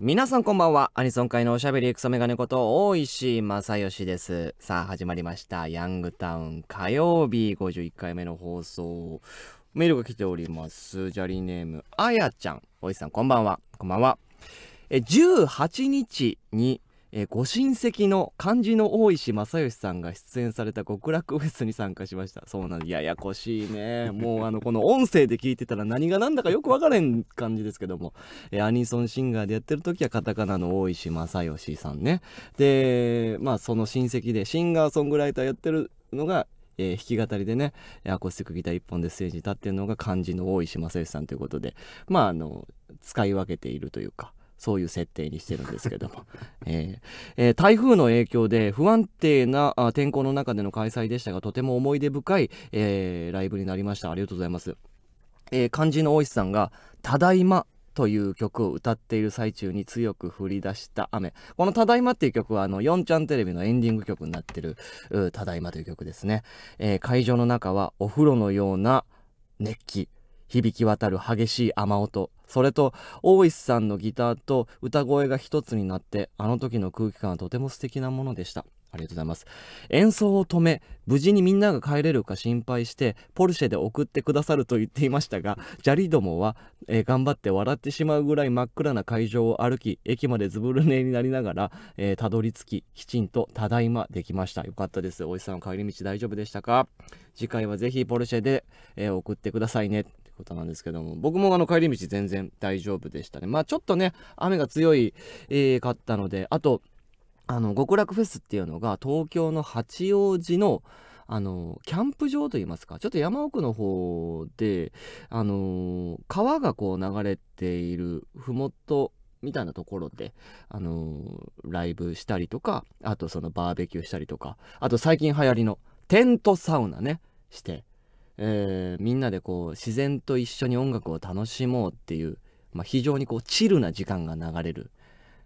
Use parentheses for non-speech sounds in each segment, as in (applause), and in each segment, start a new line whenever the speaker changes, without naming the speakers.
皆さんこんばんは。アニソン界のおしゃべりエクソメガネこと大石正義です。さあ始まりました。ヤングタウン火曜日51回目の放送。メールが来ております。ジャリネーム、あやちゃん。大石さんこんばんは。こんばんは。え、18日にえー、ご親戚の漢字の大石正義さんが出演された極楽フェスに参加しましたそうなんややこしいねもうあのこの音声で聞いてたら何が何だかよく分からへん感じですけども、えー、アニソンシンガーでやってる時はカタカナの大石正義さんねでまあその親戚でシンガーソングライターやってるのがえー、弾き語りでねアコースティックギター1本でステージに立ってるのが漢字の大石正義さんということでまああの使い分けているというかそういう設定にしてるんですけども、(laughs) えーえー、台風の影響で不安定な天候の中での開催でしたがとても思い出深い、えー、ライブになりましたありがとうございます、えー、漢字の大石さんが「ただいま」という曲を歌っている最中に強く降り出した雨この「ただいま」っていう曲はあの4ちゃんテレビのエンディング曲になってる「ただいま」という曲ですね、えー、会場の中はお風呂のような熱気響き渡る激しい雨音それと大石さんのギターと歌声が一つになってあの時の空気感はとても素敵なものでしたありがとうございます演奏を止め無事にみんなが帰れるか心配してポルシェで送ってくださると言っていましたがジャリどもは、えー、頑張って笑ってしまうぐらい真っ暗な会場を歩き駅までずぶ濡れになりながらたど、り着ききちんとただいまできましたよかったです大石さん帰り道大丈夫でしたか次回はぜひポルシェで、えー、送ってくださいねことなんですけども、僕もあの帰り道全然大丈夫でしたね。まあちょっとね、雨が強い、えー、かったので、あと、あの、極楽フェスっていうのが東京の八王子の、あのキャンプ場といいますかちょっと山奥の方であの川がこう流れている麓みたいなところで、あのライブしたりとか、あとそのバーベキューしたりとか、あと最近流行りのテントサウナね、して、えー、みんなでこう自然と一緒に音楽を楽しもうっていう、まあ、非常にこうチルな時間が流れる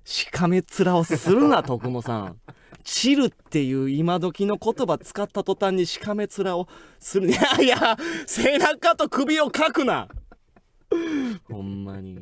しかめ面をするな徳野さんチルっていう今時の言葉使った途端にしかめ面をするいやいや背中と首をかくなほんまに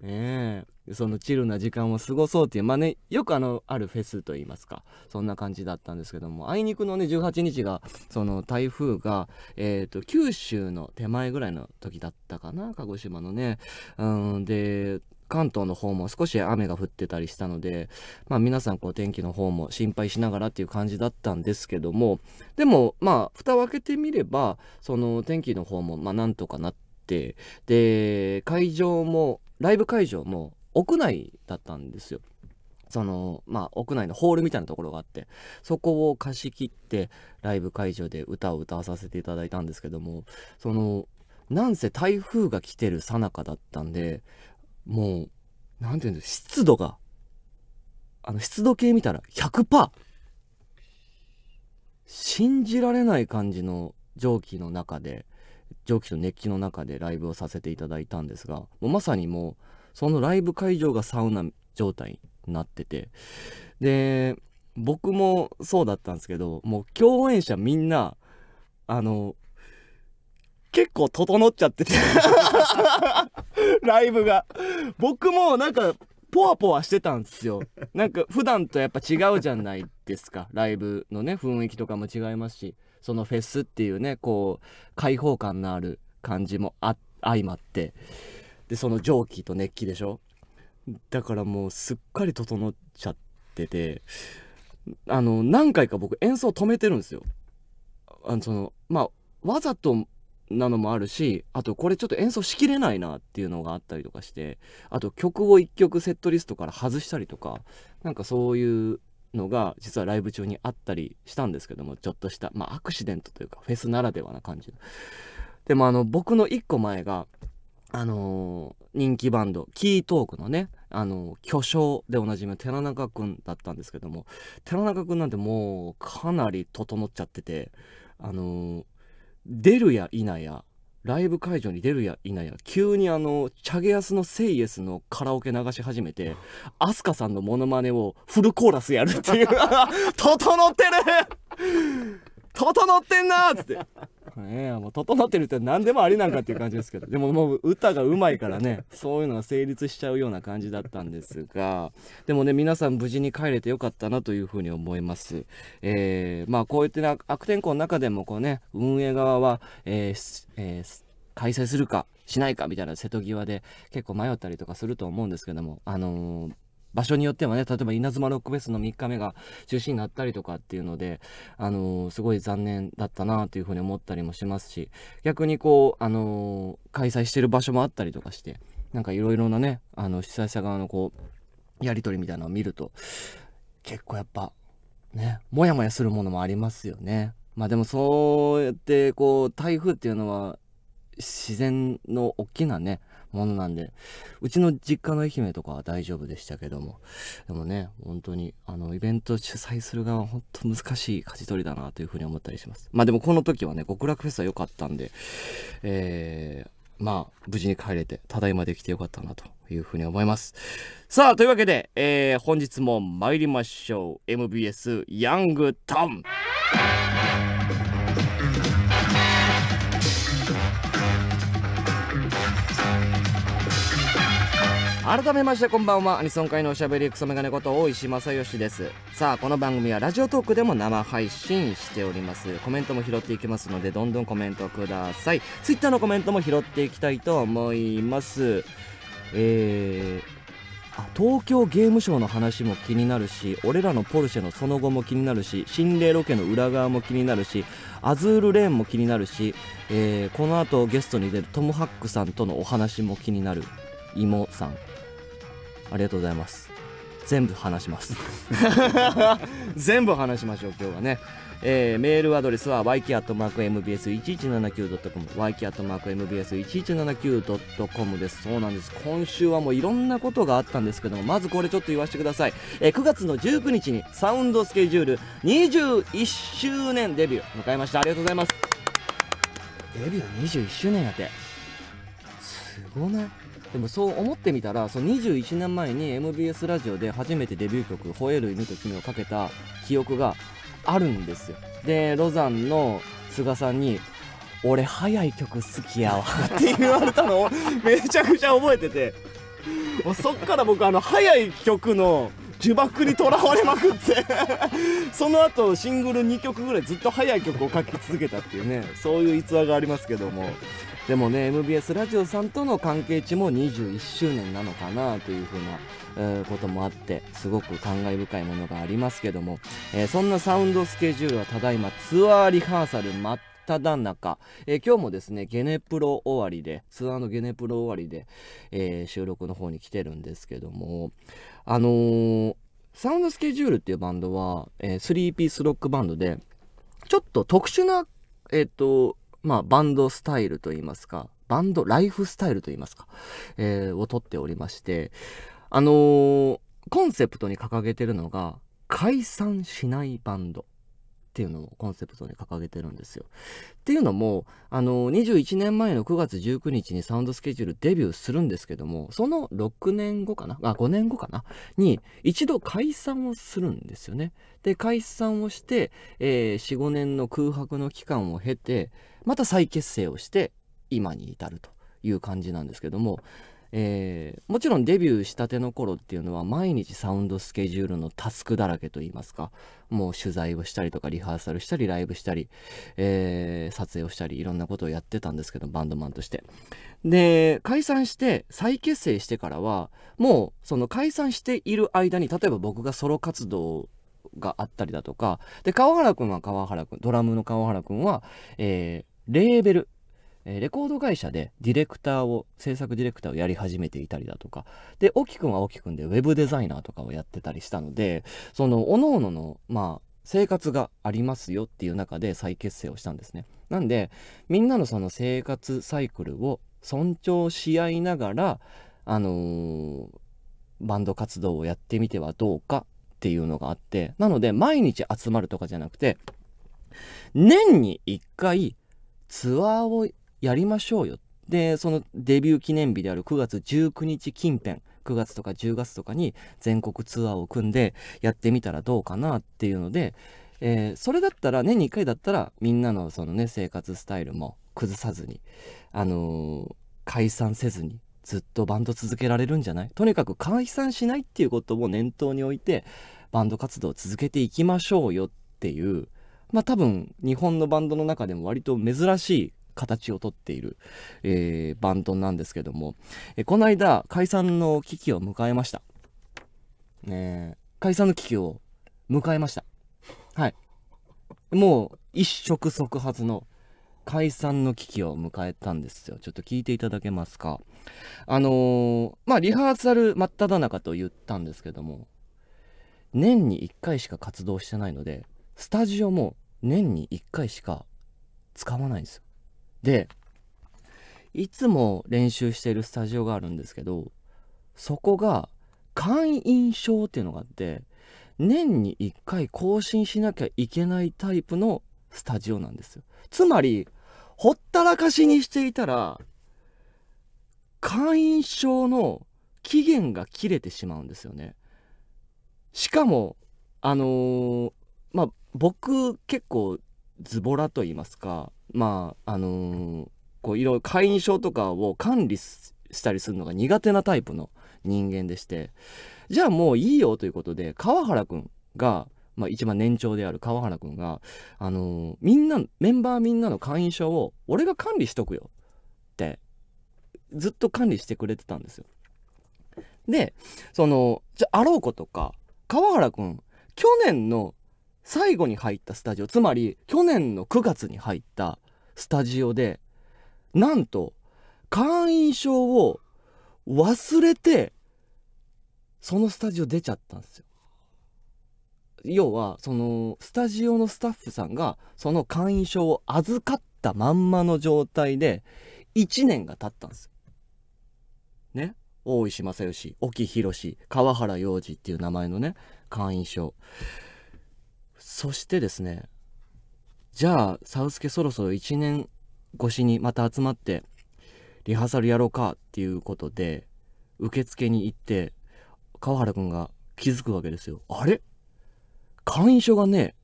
ねえそのチルな時間を過ごそうっていうまあねよくあのあるフェスといいますかそんな感じだったんですけどもあいにくのね18日がその台風が、えーと九州の手前ぐらいの時だったかな鹿児島のね。うんで関東の方も少し雨が降ってたりしたので、まあ、皆さんこう天気の方も心配しながらっていう感じだったんですけどもでもまあ蓋を開けてみればその天気の方もまあなんとかなってで会場もライブ会場も屋内だったんですよ。そのまあ屋内のホールみたいなところがあってそこを貸し切ってライブ会場で歌を歌わさせていただいたんですけどもそのなんせ台風が来てるさなかだったんでもう何て言うんです湿度があの湿度計見たら100%信じられない感じの蒸気の中で蒸気と熱気の中でライブをさせていただいたんですがもうまさにもうそのライブ会場がサウナ状態になっててで僕もそうだったんですけどもう共演者みんなあの結構整っちゃってて (laughs) ライブが僕もなんかポワポワしてたんですよなんか普段とやっぱ違うじゃないですかライブのね雰囲気とかも違いますしそのフェスっていうねこう開放感のある感じも相まってでその蒸気と熱気でしょだからもうすっかり整っちゃっててあの何回か僕演奏止めてるんですよあのそのまあわざとなのもあるしあとこれちょっと演奏しきれないなっていうのがあったりとかしてあと曲を1曲セットリストから外したりとかなんかそういうのが実はライブ中にあったりしたんですけどもちょっとした、まあ、アクシデントというかフェスならではな感じでもあの僕の1個前があのー、人気バンドキートークのねあの巨匠でおなじみの寺中君だったんですけども寺中君なんてもうかなり整っちゃっててあのー、出るや否やライブ会場に出るや否や急にあのチャゲアスの「セイエス」のカラオケ流し始めて飛鳥さんのモノマネをフルコーラスやるっていう (laughs) 整ってる整ってんなっつってねもう整ってるって何でもありなんかっていう感じですけどでももう歌がうまいからねそういうのが成立しちゃうような感じだったんですがでもね皆さん無事に帰れてよかったなというふうに思います。えー、まあこういっな悪天候の中でもこうね運営側は、えーえー、開催するかしないかみたいな瀬戸際で結構迷ったりとかすると思うんですけどもあのー場所によってはね例えば稲妻ロックフェスの3日目が中止になったりとかっていうので、あのー、すごい残念だったなというふうに思ったりもしますし逆にこう、あのー、開催してる場所もあったりとかしてなんかいろいろなねあの主催者側のこうやり取りみたいなのを見ると結構やっぱねもやもやするものもありますよね。まあでもそうやってこう台風っていうのは自然の大きなねものなんで、うちの実家の愛媛とかは大丈夫でしたけども、でもね、本当に、あの、イベント主催する側は本当難しい舵取りだなというふうに思ったりします。まあでもこの時はね、極楽フェスは良かったんで、えー、まあ、無事に帰れて、ただいまできてよかったなというふうに思います。さあ、というわけで、えー、本日も参りましょう。MBS ヤングタウン。改めましてこんばんはアニソン界のおしゃべりクソメガネこと大石正義ですさあこの番組はラジオトークでも生配信しておりますコメントも拾っていきますのでどんどんコメントください Twitter のコメントも拾っていきたいと思いますえーあ東京ゲームショウの話も気になるし俺らのポルシェのその後も気になるし心霊ロケの裏側も気になるしアズールレーンも気になるし、えー、この後ゲストに出るトム・ハックさんとのお話も気になる芋さんありがとうございます全部話します (laughs) 全部話しましょう今日はねえー、メールアドレスは yk.mbs1179.com yk.mbs1179.com ですそうなんです今週はもういろんなことがあったんですけどもまずこれちょっと言わせてください、えー、9月の19日にサウンドスケジュール21周年デビュー迎えましたありがとうございますデビュー21周年やってすごないでもそう思ってみたらその21年前に MBS ラジオで初めてデビュー曲「吠える犬と君」をかけた記憶があるんですよでロザンの菅さんに「俺早い曲好きやわ」(laughs) って言われたのをめちゃくちゃ覚えててそっから僕あの早い曲の呪縛にとらわれまくって (laughs) その後シングル2曲ぐらいずっと速い曲を書き続けたっていうねそういう逸話がありますけどもでもね MBS ラジオさんとの関係値も21周年なのかなというふうな、えー、こともあってすごく感慨深いものがありますけども、えー、そんなサウンドスケジュールはただいまツアーリハーサル真っただ中、えー、今日もですねゲネプロ終わりでツアーのゲネプロ終わりで、えー、収録の方に来てるんですけどもあのー、サウンドスケジュールっていうバンドは、えー、3ピースロックバンドでちょっと特殊なえっ、とまあ、バンドスタイルといいますか、バンドライフスタイルといいますか、えー、をとっておりまして、あのー、コンセプトに掲げてるのが、解散しないバンド。っていうのをコンセプトに掲げてるんですよ。っていうのもあの21年前の9月19日にサウンドスケジュールデビューするんですけどもその6年後かなあ5年後かなに一度解散をするんですよね。で解散をして、えー、45年の空白の期間を経てまた再結成をして今に至るという感じなんですけども、えー、もちろんデビューしたての頃っていうのは毎日サウンドスケジュールのタスクだらけといいますかもう取材をしたりとかリハーサルしたりライブしたり、えー、撮影をしたりいろんなことをやってたんですけどバンドマンとして。で解散して再結成してからはもうその解散している間に例えば僕がソロ活動があったりだとかで川原君は川原君ドラムの川原君は、えー、レーベル、えー、レコード会社でディレクターを、制作ディレクターをやり始めていたりだとか、で、沖くんは沖くんでウェブデザイナーとかをやってたりしたので、その、各々の、まあ、生活がありますよっていう中で再結成をしたんですね。なんで、みんなのその生活サイクルを尊重し合いながら、あのー、バンド活動をやってみてはどうかっていうのがあって、なので、毎日集まるとかじゃなくて、年に1回ツアーをやりましょうよでそのデビュー記念日である9月19日近辺9月とか10月とかに全国ツアーを組んでやってみたらどうかなっていうので、えー、それだったら年に1回だったらみんなのそのね生活スタイルも崩さずに、あのー、解散せずにずっとバンド続けられるんじゃないとにかく解散しないっていうことを念頭に置いてバンド活動を続けていきましょうよっていうまあ多分日本のバンドの中でも割と珍しい形をとっている、えー、バンドなんですけども、えー、この間解散の危機を迎えました。ね、解散の危機を迎えました。はい。もう一触即発の解散の危機を迎えたんですよ。ちょっと聞いていただけますか。あのー、まあリハーサル真っ只中と言ったんですけども、年に1回しか活動してないので、スタジオも年に1回しか使わないんですよ。で、いつも練習しているスタジオがあるんですけど、そこが会員証っていうのがあって、年に1回更新しなきゃいけないタイプのスタジオなんですよ。つまり、ほったらかしにしていたら、会員証の期限が切れてしまうんですよね。しかも、あのー、まあ、僕結構ズボラと言いますかまああのー、こういろいろ会員証とかを管理したりするのが苦手なタイプの人間でしてじゃあもういいよということで川原くんが、まあ、一番年長である川原くんが、あのー、みんなメンバーみんなの会員証を俺が管理しとくよってずっと管理してくれてたんですよ。でそのじゃあろうことか川原くん去年の最後に入ったスタジオつまり去年の9月に入ったスタジオでなんと会員証を忘れてそのスタジオ出ちゃったんですよ。要はそのスタジオのスタッフさんがその会員証を預かったまんまの状態で1年が経ったんですよ。ね大石正義沖宏川原洋二っていう名前のね会員証。そしてですねじゃあサウスケそろそろ1年越しにまた集まってリハーサルやろうかっていうことで受付に行って川原くんが気づくわけですよ。あれ会員証がね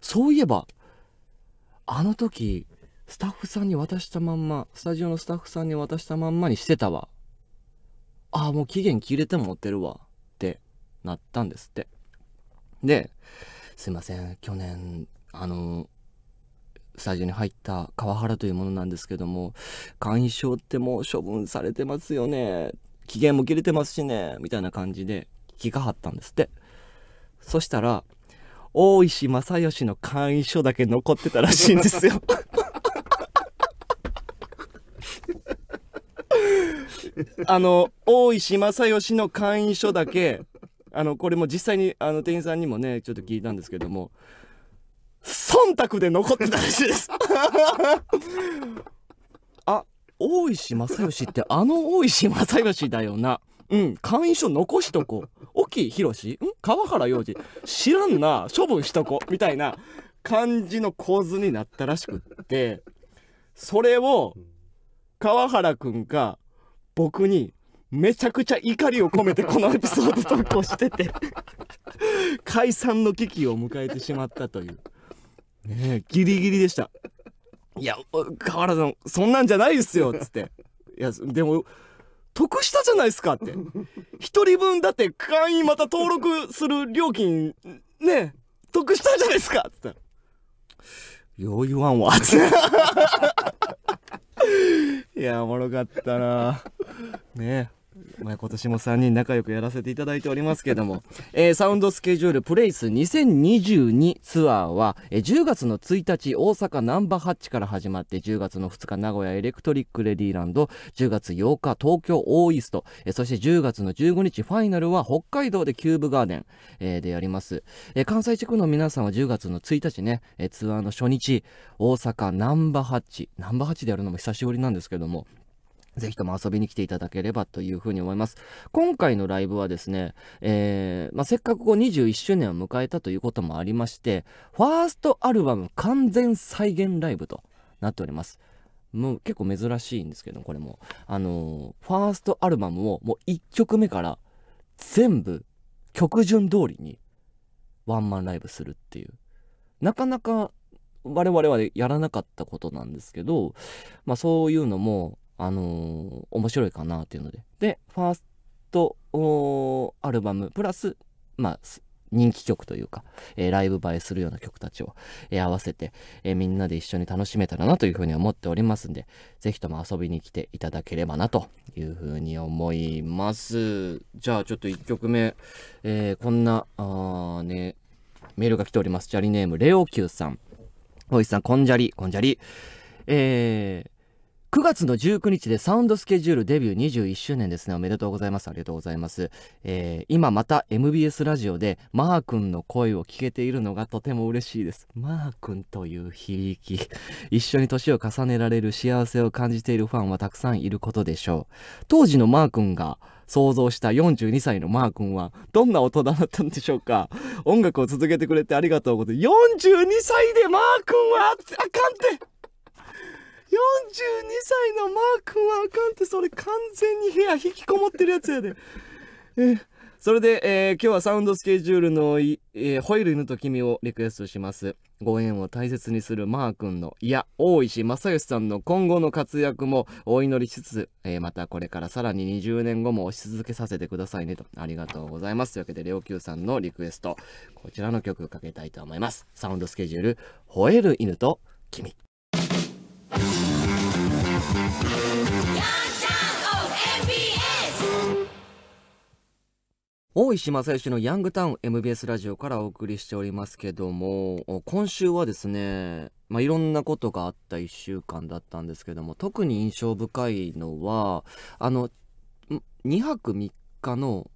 そういえばあの時スタッフさんに渡したまんまスタジオのスタッフさんに渡したまんまにしてたわ。ああもう期限切れても持ってるわってなったんですって。ですいません、去年、あの、スタジオに入った川原というものなんですけども、会員証ってもう処分されてますよね。期限も切れてますしね、みたいな感じで聞かはったんですって。そしたら、大石正義の会員証だけ残ってたらしいんですよ。(laughs) あの、大石正義の会員証だけ、あのこれも実際にあの店員さんにもねちょっと聞いたんですけども忖度で残ってたらしいです (laughs) あ大石正義ってあの大石正義だよなうん会員証残しとこう沖博士ん川原洋二知らんな処分しとこみたいな感じの構図になったらしくってそれを川原くんが僕にめちゃくちゃ怒りを込めてこのエピソード投稿してて (laughs) 解散の危機を迎えてしまったという、ね、ギリギリでしたいや河原さんそんなんじゃないですよっつっていやでも得したじゃないですかって一人分だって会員また登録する料金ね得したじゃないですかっつったら「よう言わんわ」っつって (laughs) いやおもろかったなねえまあ、今年も3人仲良くやらせていただいておりますけども、(laughs) えー、サウンドスケジュールプレイス2022ツアーは、えー、10月の1日大阪ナンバーハッチから始まって10月の2日名古屋エレクトリックレディーランド10月8日東京オーイスト、えー、そして10月の15日ファイナルは北海道でキューブガーデン、えー、でやります、えー、関西地区の皆さんは10月の1日ね、えー、ツアーの初日大阪ナンバーハッチナンバーハッチでやるのも久しぶりなんですけどもぜひとも遊びに来ていただければというふうに思います。今回のライブはですね、えーまあ、せっかくこう21周年を迎えたということもありまして、ファーストアルバム完全再現ライブとなっております。もう結構珍しいんですけど、これも。あのー、ファーストアルバムをもう1曲目から全部曲順通りにワンマンライブするっていう。なかなか我々はやらなかったことなんですけど、まあそういうのもあのー、面白いかなっていうので。で、ファーストアルバムプラス、まあ、人気曲というか、えー、ライブ映えするような曲たちを、えー、合わせて、えー、みんなで一緒に楽しめたらなというふうに思っておりますんで、ぜひとも遊びに来ていただければなというふうに思います。じゃあちょっと1曲目、えこんな、あね、メールが来ております。ジャリネーム、レオキューさん。おいさん、こんじゃり、こんじゃり。えー、9月の19日でサウンドスケジュールデビュー21周年ですね。おめでとうございます。ありがとうございます。えー、今また MBS ラジオでマー君の声を聞けているのがとても嬉しいです。マー君という響き。一緒に年を重ねられる幸せを感じているファンはたくさんいることでしょう。当時のマー君が想像した42歳のマー君はどんな大人だったんでしょうか音楽を続けてくれてありがとうございます。42歳でマー君はあかんって42歳のマー君はあかんってそれ完全に部屋引きこもってるやつやで。えそれで、えー、今日はサウンドスケジュールのえー、ホイール犬と君をリクエストします。ご縁を大切にするマー君の、いや、大石正義さんの今後の活躍もお祈りしつつ、えー、またこれからさらに20年後も推し続けさせてくださいねと、ありがとうございます。というわけで、レ久さんのリクエスト、こちらの曲をかけたいと思います。サウンドスケジュール、吠えル犬と君。大石正義のヤングタウン MBS ラジオからお送りしておりますけども今週はですね、まあ、いろんなことがあった1週間だったんですけども特に印象深いのはあの2泊3日の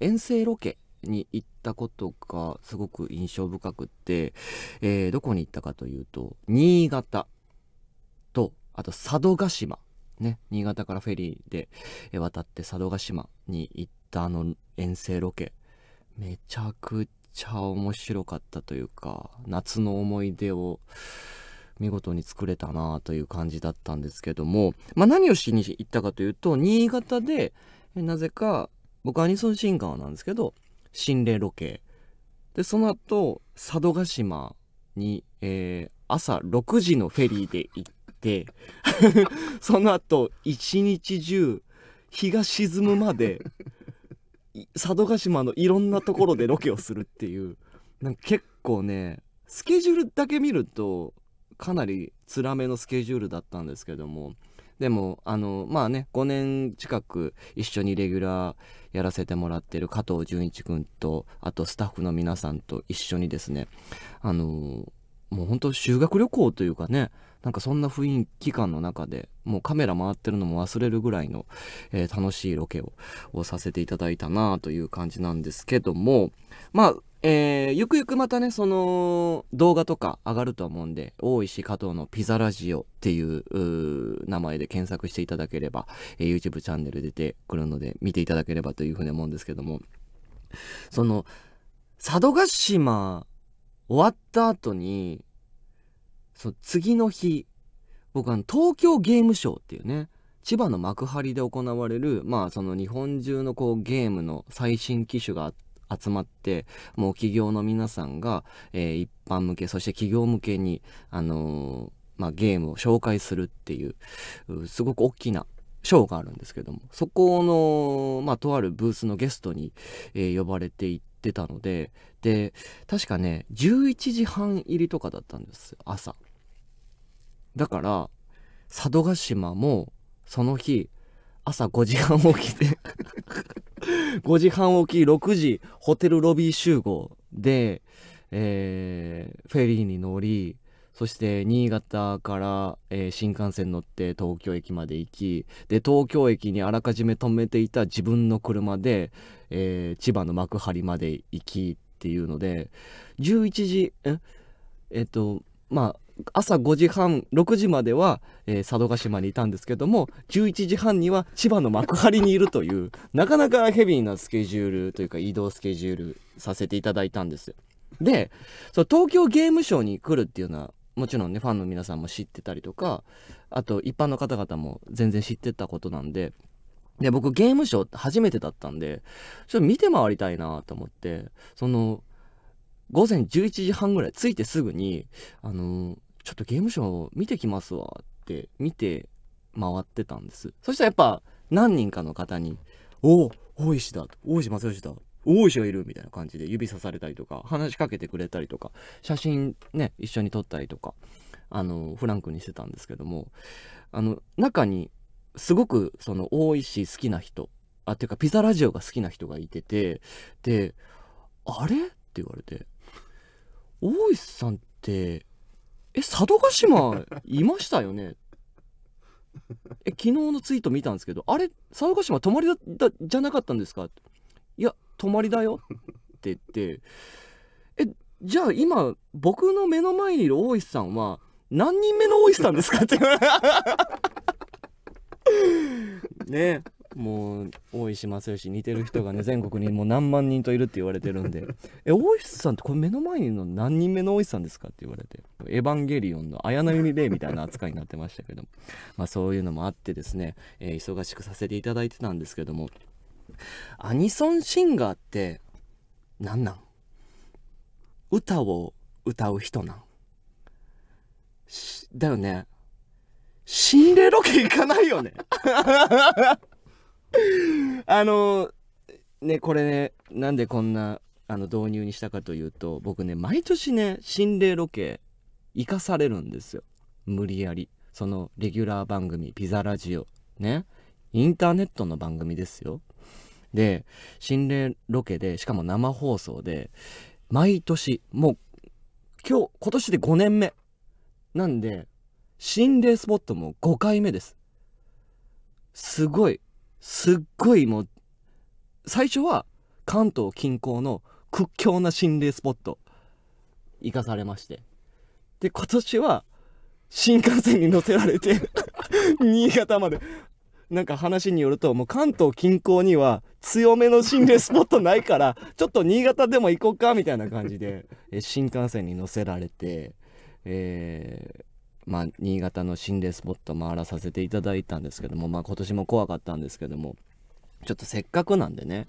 遠征ロケに行ったことがすごく印象深くって、えー、どこに行ったかというと新潟あと佐渡島。ね、新潟からフェリーで渡って佐渡島に行ったあの遠征ロケ。めちゃくちゃ面白かったというか、夏の思い出を見事に作れたなという感じだったんですけども、まあ、何をしに行ったかというと、新潟で、なぜか、僕アニソンシンガーなんですけど、心霊ロケ。で、その後、佐渡島に、えー、朝6時のフェリーで行っ (laughs) その後一日中日が沈むまで佐渡島のいろんなところでロケをするっていうなんか結構ねスケジュールだけ見るとかなり辛めのスケジュールだったんですけどもでもあのまあね5年近く一緒にレギュラーやらせてもらってる加藤純一君とあとスタッフの皆さんと一緒にですねあのもう本当修学旅行というかねなんかそんな雰囲気感の中でもうカメラ回ってるのも忘れるぐらいの、えー、楽しいロケをさせていただいたなという感じなんですけどもまあえー、ゆくゆくまたね、その動画とか上がると思うんで、大石加藤のピザラジオっていう名前で検索していただければ、えー、YouTube チャンネル出てくるので見ていただければというふうに思うんですけども、その、佐渡島終わった後に、その次の日僕東京ゲームショーっていうね千葉の幕張で行われるまあその日本中のこうゲームの最新機種が集まってもう企業の皆さんが、えー、一般向けそして企業向けにあのー、まあ、ゲームを紹介するっていうすごく大きなショーがあるんですけどもそこの、まあ、とあるブースのゲストに、えー、呼ばれていってたのでで確かね11時半入りとかだったんです朝。だから佐渡島もその日朝5時半起きで5 (laughs) 時半起き6時ホテルロビー集合で、えー、フェリーに乗りそして新潟から、えー、新幹線乗って東京駅まで行きで東京駅にあらかじめ止めていた自分の車で、えー、千葉の幕張まで行きっていうので11時ええっとまあ朝5時半6時までは、えー、佐渡島にいたんですけども11時半には千葉の幕張にいるというなかなかヘビーなスケジュールというか移動スケジュールさせていただいたんですよ。でそ東京ゲームショウに来るっていうのはもちろんねファンの皆さんも知ってたりとかあと一般の方々も全然知ってたことなんで。で僕ゲームショー初めてだったんでちょっと見て回りたいなと思ってその午前11時半ぐらい着いてすぐにあのー、ちょっとゲームショー見てきますわって見て回ってたんですそしたらやっぱ何人かの方に「おお大石だ」「大石松吉だ」「大石がいる」みたいな感じで指さされたりとか話しかけてくれたりとか写真ね一緒に撮ったりとかあのフランクにしてたんですけどもあの中にすごくその大石好きな人あていうかピザラジオが好きな人がいててで「あれ?」って言われて「大石さんってえ佐渡島いましたよね (laughs) え昨日のツイート見たんですけどあれ佐渡島泊まりだじゃなかったんですかいや泊まりだよって言ってえじゃあ今僕の目の前にいる大石さんは何人目の大石さんですかって (laughs) ねえもう大石正義似てる人がね全国にもう何万人といるって言われてるんで「(laughs) え大石さんってこれ目の前にの何人目の大石さんですか?」って言われて「エヴァンゲリオンの綾波レイ」みたいな扱いになってましたけども、(laughs) まあ、そういうのもあってですね、えー、忙しくさせていただいてたんですけどもアニソンシンガーって何なん歌を歌う人なんだよね心霊ロケ行かないよね (laughs) (laughs) あのねこれねなんでこんなあの導入にしたかというと僕ね毎年ね心霊ロケ生かされるんですよ無理やりそのレギュラー番組ピザラジオねインターネットの番組ですよで心霊ロケでしかも生放送で毎年もう今日今年で5年目なんで心霊スポットも5回目ですすごいすっごいもう最初は関東近郊の屈強な心霊スポット行かされましてで今年は新幹線に乗せられて (laughs) 新潟までなんか話によるともう関東近郊には強めの心霊スポットないからちょっと新潟でも行こうかみたいな感じでえ新幹線に乗せられて、えまあ、新潟の心霊スポット回らさせていただいたんですけども、まあ、今年も怖かったんですけども、ちょっとせっかくなんでね、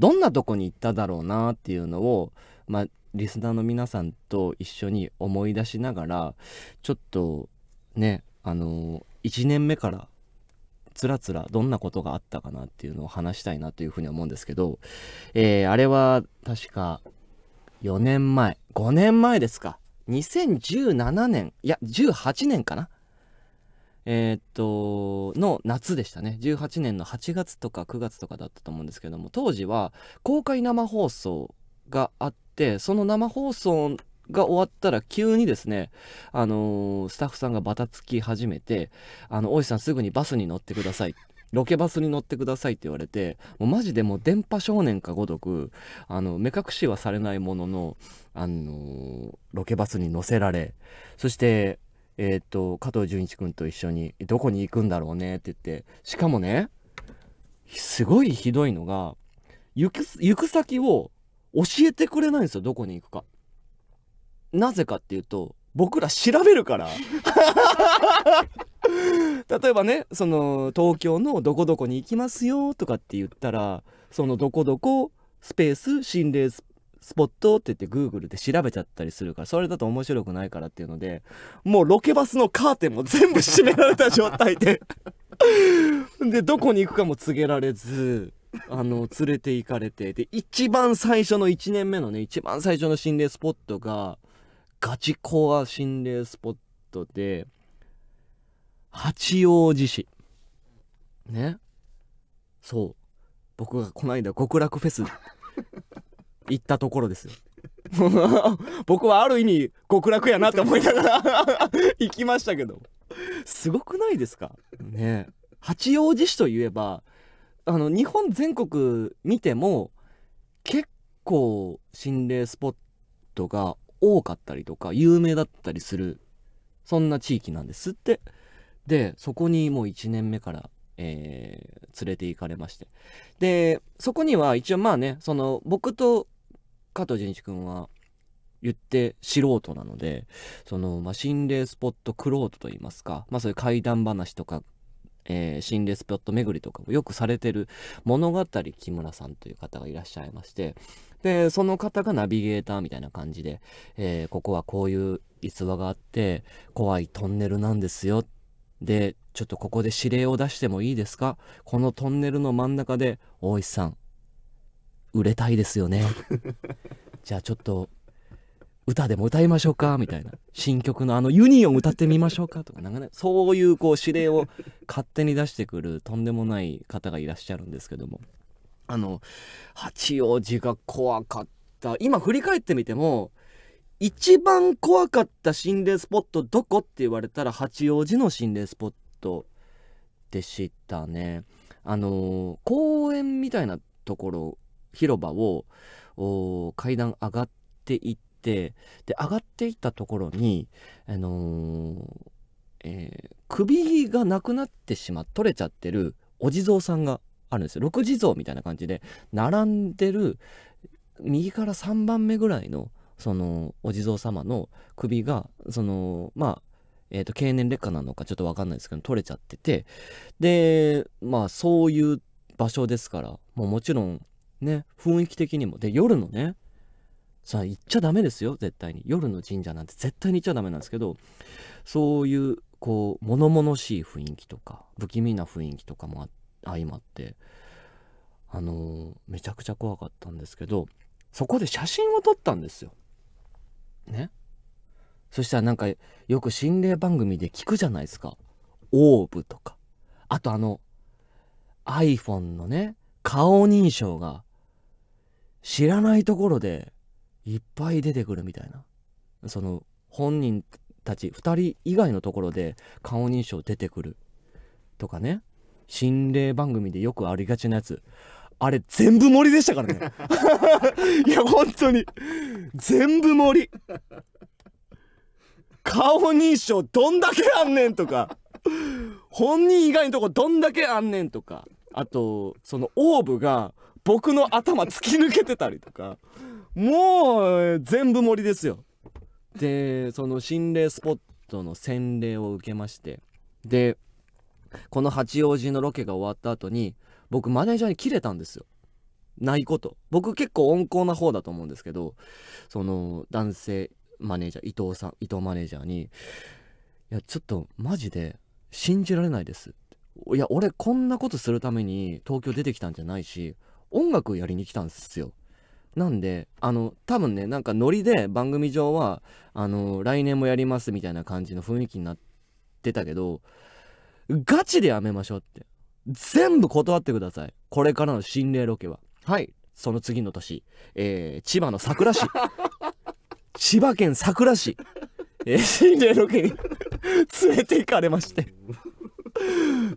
どんなとこに行っただろうなっていうのを、まあ、リスナーの皆さんと一緒に思い出しながら、ちょっとね、あのー、1年目からつらつらどんなことがあったかなっていうのを話したいなというふうに思うんですけど、えー、あれは確か4年前、5年前ですか。2017年いや18年かなえー、っとの夏でしたね18年の8月とか9月とかだったと思うんですけども当時は公開生放送があってその生放送が終わったら急にですね、あのー、スタッフさんがバタつき始めて「あの大石さんすぐにバスに乗ってください」っロケバスに乗ってくださいって言われて、もうマジでもう電波少年かごとく、あの、目隠しはされないものの、あのー、ロケバスに乗せられ、そして、えー、っと、加藤純一君と一緒に、どこに行くんだろうねって言って、しかもね、すごいひどいのが、行く、行く先を教えてくれないんですよ、どこに行くか。なぜかっていうと、僕ら調べるから (laughs) 例えばねその東京のどこどこに行きますよとかって言ったらそのどこどこスペース心霊スポットって言って Google で調べちゃったりするからそれだと面白くないからっていうのでもうロケバスのカーテンも全部閉められた状態ででどこに行くかも告げられずあの連れて行かれてで一番最初の1年目のね一番最初の心霊スポットがガチコア心霊スポットで。八王子市ねそう僕がこの間極楽フェス (laughs) 行ったところですよ (laughs) 僕はある意味極楽やなって思いながら (laughs) 行きましたけどすごくないですかね八王子市といえばあの日本全国見ても結構心霊スポットが多かったりとか有名だったりするそんな地域なんですって。でそこにもう1年目からえー、連れて行かれましてでそこには一応まあねその僕と加藤純一君は言って素人なのでその、まあ、心霊スポットクロートといいますか、まあ、そういう怪談話とか、えー、心霊スポット巡りとかもよくされてる物語木村さんという方がいらっしゃいましてでその方がナビゲーターみたいな感じで、えー、ここはこういう逸話があって怖いトンネルなんですよってで、ちょっとここで指令を出してもいいですかこのトンネルの真ん中で、大石さん、売れたいですよね。(laughs) じゃあちょっと、歌でも歌いましょうかみたいな。新曲のあのユニオン歌ってみましょうかとか、なんかね、そういうこう指令を勝手に出してくるとんでもない方がいらっしゃるんですけども。あの、八王子が怖かった。今振り返ってみても、一番怖かった心霊スポットどこって言われたら八王子の心霊スポットでしたね。あのー、公園みたいなところ広場を階段上がっていってで上がっていったところに、あのーえー、首がなくなってしまって取れちゃってるお地蔵さんがあるんですよ。六地蔵みたいな感じで並んでる右から3番目ぐらいのそのお地蔵様の首がそのまあえっ、ー、と経年劣化なのかちょっと分かんないですけど取れちゃっててでまあそういう場所ですからもうもちろんね雰囲気的にもで夜のねさあ行っちゃダメですよ絶対に夜の神社なんて絶対に行っちゃダメなんですけどそういうこう物々しい雰囲気とか不気味な雰囲気とかも相まってあのー、めちゃくちゃ怖かったんですけどそこで写真を撮ったんですよねそしたらなんかよく心霊番組で聞くじゃないですかオーブとかあとあの iPhone のね顔認証が知らないところでいっぱい出てくるみたいなその本人たち2人以外のところで顔認証出てくるとかね心霊番組でよくありがちなやつあれ全部森でしたからね (laughs) いや本当に全部森。顔認証どんだけあんねんとか本人以外のとこどんだけあんねんとかあとそのオーブが僕の頭突き抜けてたりとかもう全部森ですよでその心霊スポットの洗礼を受けましてでこの八王子のロケが終わった後に僕マネージャーに切れたんですよ。ないこと僕結構温厚な方だと思うんですけどその男性マネージャー伊藤さん伊藤マネージャーに「いやちょっとマジで信じられないです」いや俺こんなことするために東京出てきたんじゃないし音楽やりに来たんですよ」なんで、あの、多分ね、なんかノリで番組上は、あの、来年もやりますみたいな感じの雰囲気になってたけど、ガチでやめましょうって。全部断ってくださいこれからの心霊ロケははいその次の年、えー、千葉の佐倉市 (laughs) 千葉県佐倉市、えー、心霊ロケに (laughs) 連れて行かれまして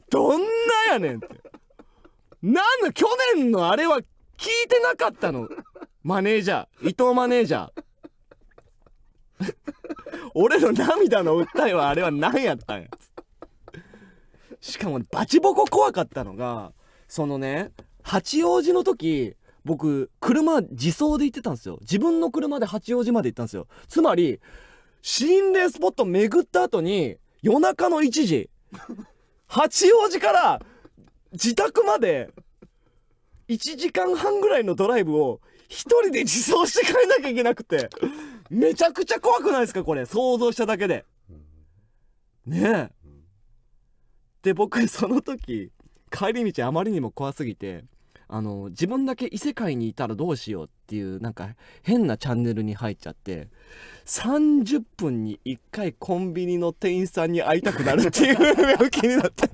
どんなやねんってなんだ去年のあれは聞いてなかったのマネージャー伊藤マネージャー (laughs) 俺の涙の訴えはあれは何やったんやしかもバチボコ怖かったのがそのね八王子の時僕車自走で行ってたんですよ自分の車で八王子まで行ったんですよつまり心霊スポット巡った後に夜中の1時八王子から自宅まで1時間半ぐらいのドライブを1人で自走して帰んなきゃいけなくてめちゃくちゃ怖くないですかこれ想像しただけでねえで僕 (laughs) その時帰り道あまりにも怖すぎてあの自分だけ異世界にいたらどうしようっていうなんか変なチャンネルに入っちゃって30分に1回コンビニの店員さんに会いたくなるっていう病 (laughs) 気になって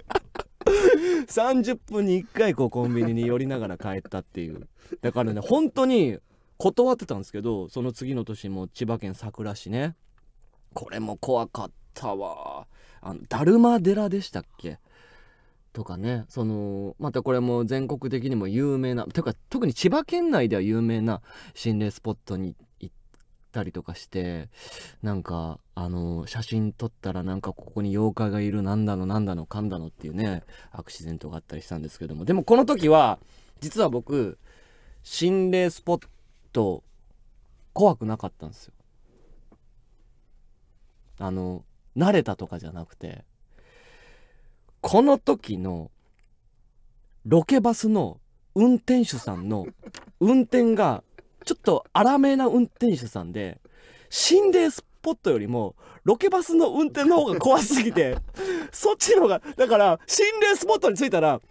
30分に1回こうコンビニに寄りながら帰ったっていうだからね本当に断ってたんですけどその次の年も千葉県佐倉市ねこれも怖かったわあのだるま寺でしたっけとかねそのまたこれも全国的にも有名なというか特に千葉県内では有名な心霊スポットに行ったりとかしてなんかあの写真撮ったらなんかここに妖怪がいるなんだのなんだのかんだのっていうねアクシデントがあったりしたんですけどもでもこの時は実は僕心霊スポット怖くなかったんですよ。あの慣れたとかじゃなくて、この時のロケバスの運転手さんの運転がちょっと荒めな運転手さんで、心霊スポットよりもロケバスの運転の方が怖すぎて、そっちの方が、だから心霊スポットに着いたら、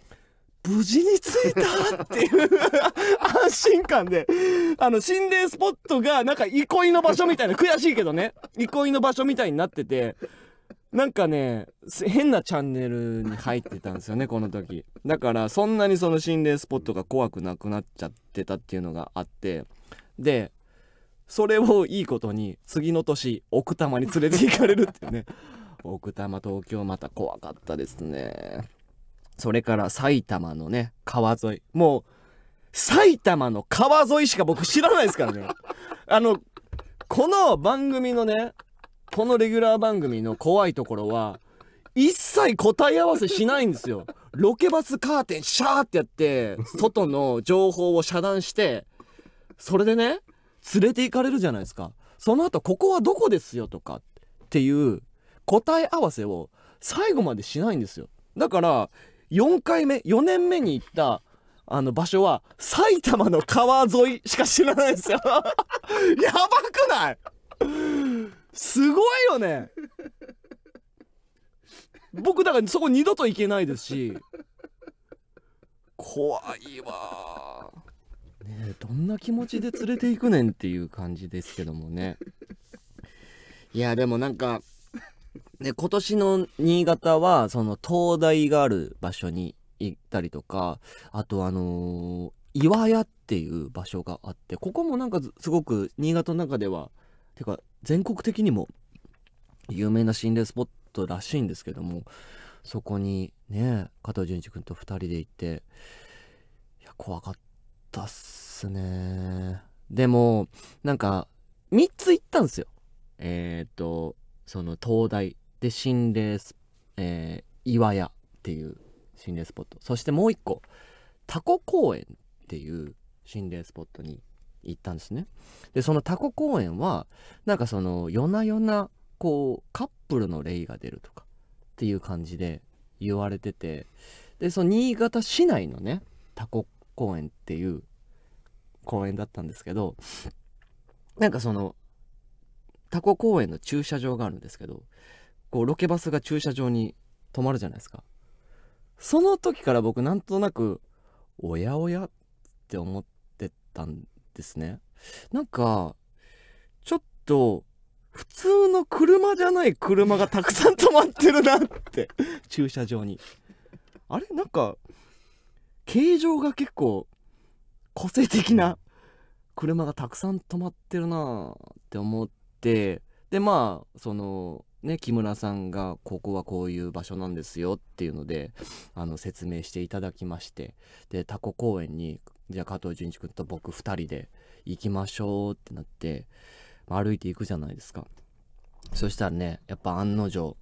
無事に着いたっていう安心感で、あの、心霊スポットが、なんか憩いの場所みたいな、悔しいけどね、憩いの場所みたいになってて、なんかね、変なチャンネルに入ってたんですよね、この時。だから、そんなにその心霊スポットが怖くなくなっちゃってたっていうのがあって、で、それをいいことに、次の年、奥多摩に連れて行かれるっていうね。奥多摩東京また怖かったですね。それから埼玉のね、川沿い。もう、埼玉の川沿いしか僕知らないですからね。(laughs) あの、この番組のね、このレギュラー番組の怖いところは、一切答え合わせしないんですよ。ロケバスカーテンシャーってやって、外の情報を遮断して、それでね、連れて行かれるじゃないですか。その後、ここはどこですよとかっていう答え合わせを最後までしないんですよ。だから、4回目4年目に行ったあの場所は埼玉の川沿いしか知らないですよ (laughs) やばくないすごいよね僕だからそこ二度と行けないですし怖いわねどんな気持ちで連れていくねんっていう感じですけどもねいやでもなんかで今年の新潟はその灯台がある場所に行ったりとかあとあのー、岩屋っていう場所があってここもなんかすごく新潟の中ではてか全国的にも有名な心霊スポットらしいんですけどもそこにね加藤純一君と2人で行っていや怖かったっすねでもなんか3つ行ったんですよえっ、ー、とその灯台で心霊ス、えー、岩屋っていう心霊スポットそしてもう一個タコ公園っていう心霊スポットに行ったんですねでそのタコ公園はなんかその夜な夜なこうカップルの霊が出るとかっていう感じで言われててでその新潟市内のねタコ公園っていう公園だったんですけどなんかそのタコ公園の駐車場があるんですけど、こう、ロケバスが駐車場に止まるじゃないですか。その時から僕、なんとなく、おやおやって思ってたんですね。なんか、ちょっと、普通の車じゃない車がたくさん止まってるなって (laughs) 駐車場に。あれなんか、形状が結構、個性的な車がたくさん止まってるなって思って、ってでまあそのね木村さんがここはこういう場所なんですよっていうのであの説明していただきましてでタコ公園にじゃあ加藤純一君と僕2人で行きましょうってなって、まあ、歩いていくじゃないですかそしたらねやっぱ案の定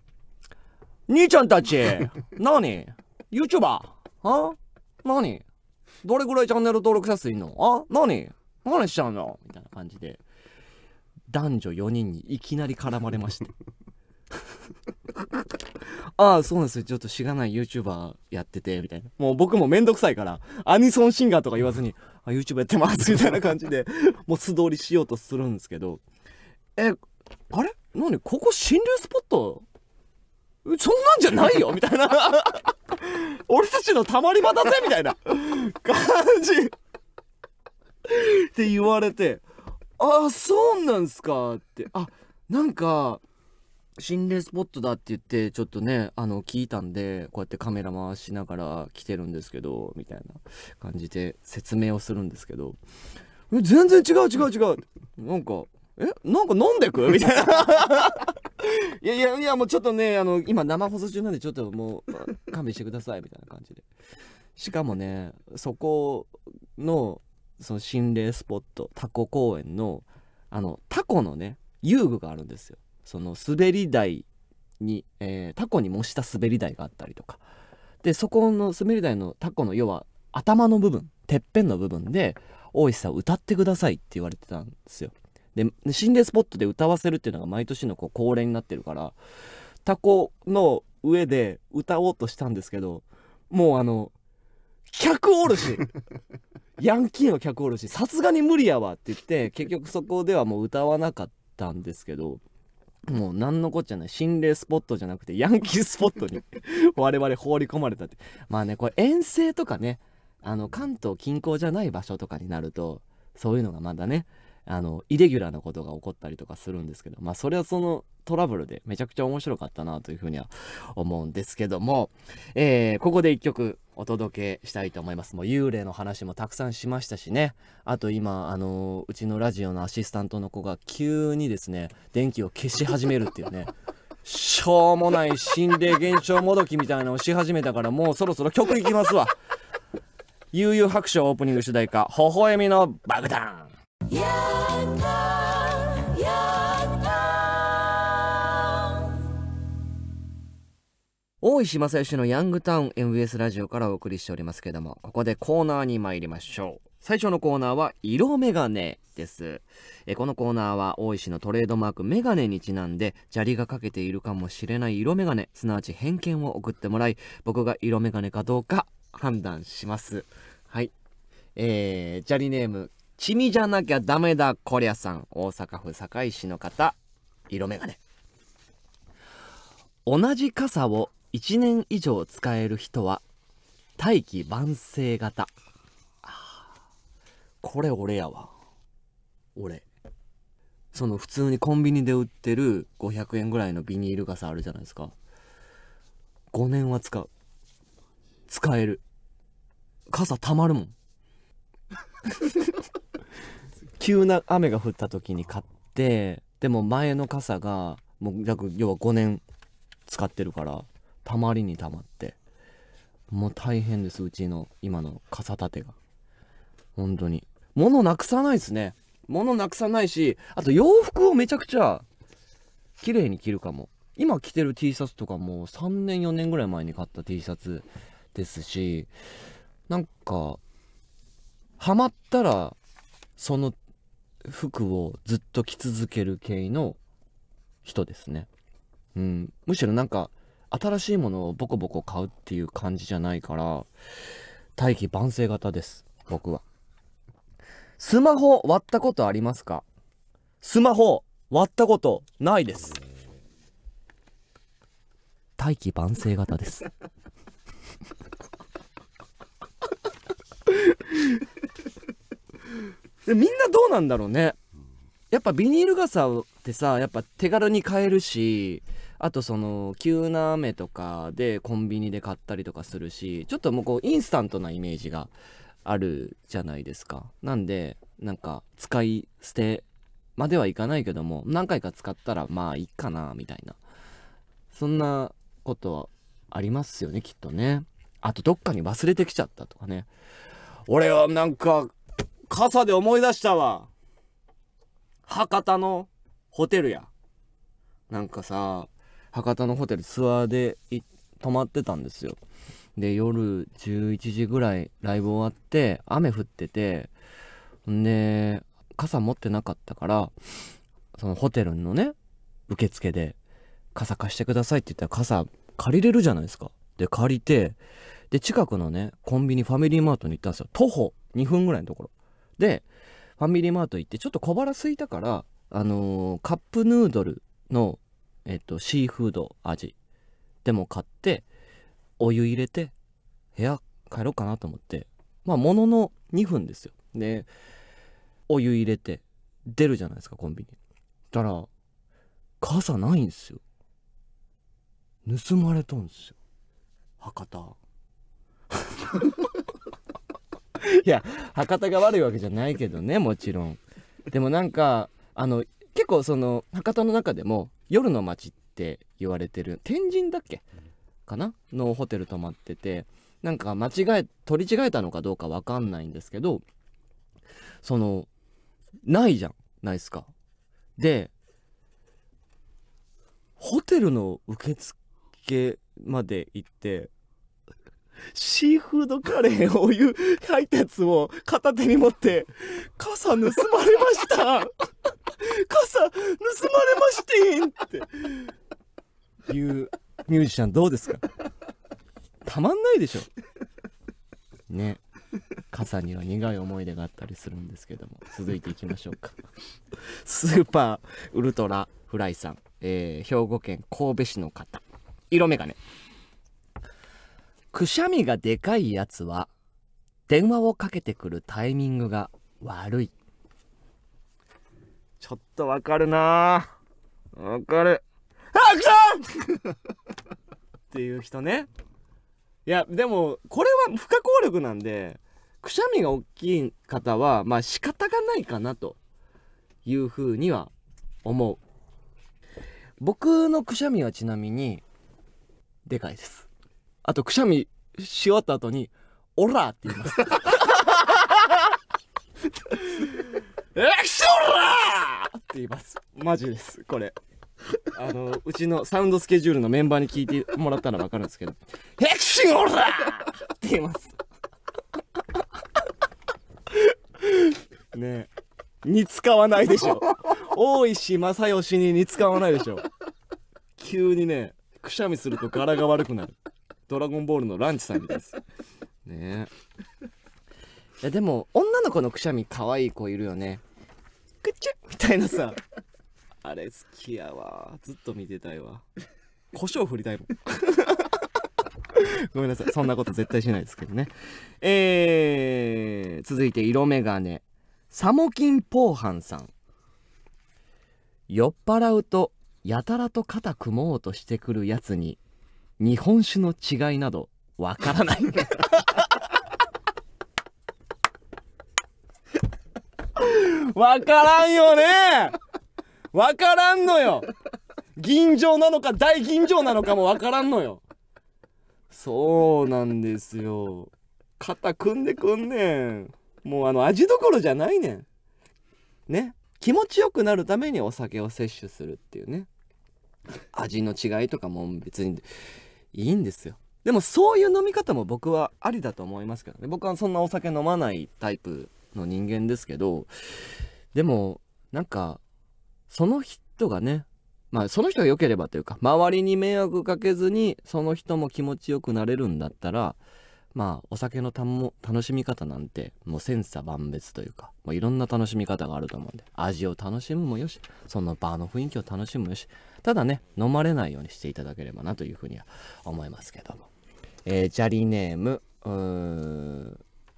「兄ちゃんたち (laughs) 何 YouTuber? あ何どれぐらいチャンネル登録者数いんのあ何何しちゃうの?」みたいな感じで。男女4人にいきなり絡まれまして (laughs) ああそうなんですよちょっとしがない YouTuber やっててみたいなもう僕もめんどくさいからアニソンシンガーとか言わずにあ YouTube やってますみたいな感じで (laughs) もう素通りしようとするんですけどえあれ何ここ心霊スポットそんなんじゃないよみたいな (laughs) 俺たちのたまり場だぜみたいな感じって言われてああそうなんすかってあなんか心霊スポットだって言ってちょっとねあの聞いたんでこうやってカメラ回しながら来てるんですけどみたいな感じで説明をするんですけど全然違う違う違うなんかえなんか飲んでくみたいないやいやいやもうちょっとねあの今生放送中なんでちょっともう勘弁してくださいみたいな感じでしかもねそこのその心霊スポットタコ公園のあのタコのね遊具があるんですよその滑り台に、えー、タコに模した滑り台があったりとかでそこの滑り台のタコの要は頭の部分てっぺんの部分で大石さん歌ってくださいって言われてたんですよで心霊スポットで歌わせるっていうのが毎年のこう恒例になってるからタコの上で歌おうとしたんですけどもうあの100おるし (laughs) ヤンキーの客おるしさすがに無理やわって言って結局そこではもう歌わなかったんですけどもう何のこっちゃない心霊スポットじゃなくてヤンキースポットに (laughs) 我々放り込まれたってまあねこれ遠征とかねあの関東近郊じゃない場所とかになるとそういうのがまだねあのイレギュラーなことが起こったりとかするんですけどまあそれはそのトラブルでめちゃくちゃ面白かったなというふうには思うんですけども、えー、ここで一曲お届けしたいと思います。もう幽霊の話もたくさんしましたしね。あと今、あのー、うちのラジオのアシスタントの子が急にですね、電気を消し始めるっていうね。しょうもない心霊現象もどきみたいなのをし始めたからもうそろそろ曲いきますわ。悠々白書オープニング主題歌、微笑みの爆弾。大石正義のヤングタウン MBS ラジオからお送りしておりますけれども、ここでコーナーに参りましょう。最初のコーナーは、色メガネです。えこのコーナーは、大石のトレードマークメガネにちなんで、砂利がかけているかもしれない色メガネ、すなわち偏見を送ってもらい、僕が色メガネかどうか判断します。はい。えー、砂利ネーム、ミじゃなきゃダメだ、こりゃさん。大阪府堺市の方、色メガネ。同じ傘を1年以上使える人は大器晩成型これ俺やわ俺その普通にコンビニで売ってる500円ぐらいのビニール傘あるじゃないですか5年は使う使える傘たまるもん (laughs) 急な雨が降った時に買ってでも前の傘がもう約要は5年使ってるからたまりにたまってもう大変ですうちの今の傘立てが本当に物なくさないですね物なくさないしあと洋服をめちゃくちゃ綺麗に着るかも今着てる T シャツとかもう3年4年ぐらい前に買った T シャツですしなんかハマったらその服をずっと着続ける系の人ですねうんむしろなんか新しいものをボコボコ買うっていう感じじゃないから、大器晩成型です。僕は。スマホ割ったことありますかスマホ割ったことないです。大器晩成型です。(laughs) でみんなどうなんだろうねやっぱビニール傘ってさやっぱ手軽に買えるしあとその急な雨とかでコンビニで買ったりとかするしちょっともうこうインスタントなイメージがあるじゃないですかなんでなんか使い捨てまではいかないけども何回か使ったらまあいいかなみたいなそんなことはありますよねきっとねあとどっかに忘れてきちゃったとかね俺はなんか傘で思い出したわ博多のホテルやなんかさ博多のホテルツアーで泊まってたんですよで夜11時ぐらいライブ終わって雨降っててんで傘持ってなかったからそのホテルのね受付で傘貸してくださいって言ったら傘借りれるじゃないですかで借りてで近くのねコンビニファミリーマートに行ったんですよ徒歩2分ぐらいのところでファミリーマート行ってちょっと小腹空いたからあのー、カップヌードルのえっと、シーフード味でも買ってお湯入れて部屋帰ろうかなと思ってまあものの2分ですよでお湯入れて出るじゃないですかコンビニたら傘ないんすよ盗まれとんすよ博多 (laughs) いや博多が悪いわけじゃないけどねもちろんでもなんかあの結構その博多の中でも夜の街って言われてる天神だっけかなのホテル泊まっててなんか間違え取り違えたのかどうか分かんないんですけどそのないじゃんないですか。でホテルの受付まで行ってシーフードカレーお湯配達を片手に持って傘盗まれました傘盗まれましてんっていうミュージシャンどうですかたまんないでしょね傘には苦い思い出があったりするんですけども続いていきましょうかスーパーウルトラフライさん、えー、兵庫県神戸市の方色眼鏡くしゃみがでかいやつは電話をかけてくるタイミングが悪いちょっとわかるなわかるあくさんっていう人ねいやでもこれは不可抗力なんでくしゃみが大きい方はまあ仕方がないかなというふうには思う僕のくしゃみはちなみにでかいですあとくしゃみし終わった後に「オラ!」って言います。エクショラーって言いますマジですこれあのうちのサウンドスケジュールのメンバーに聞いてもらったら分かるんですけど「ヘクシオラー!」って言いますねえ似つかわないでしょ大石正義に似つかわないでしょ急にねくしゃみすると柄が悪くなるドラゴンボールのランチさんみたいですねいやでも女の子のくしゃみ可愛い子いるよねくちゃみたいなさあれ好きやわずっと見てたいわ胡椒振りたいもん (laughs) ごめんなさいそんなこと絶対しないですけどねえー、続いて色眼鏡サモキンポーハンさん酔っ払うとやたらと肩組もうとしてくるやつに日本酒の違いなどわからない (laughs) わからんよねわからんのよ吟醸なのか大吟醸なのかもわからんのよそうなんですよ肩組んでくんねんもうあの味どころじゃないねんね気持ちよくなるためにお酒を摂取するっていうね味の違いとかも別にいいんですよでもそういう飲み方も僕はありだと思いますけどね僕はそんなお酒飲まないタイプの人間ですけどでもなんかその人がねまあその人が良ければというか周りに迷惑かけずにその人も気持ちよくなれるんだったらまあお酒の楽しみ方なんてもう千差万別というかもういろんな楽しみ方があると思うんで味を楽しむもよしその場の雰囲気を楽しむもよしただね、飲まれないようにしていただければなというふうには思いますけども。えー、ジャリネーム、ー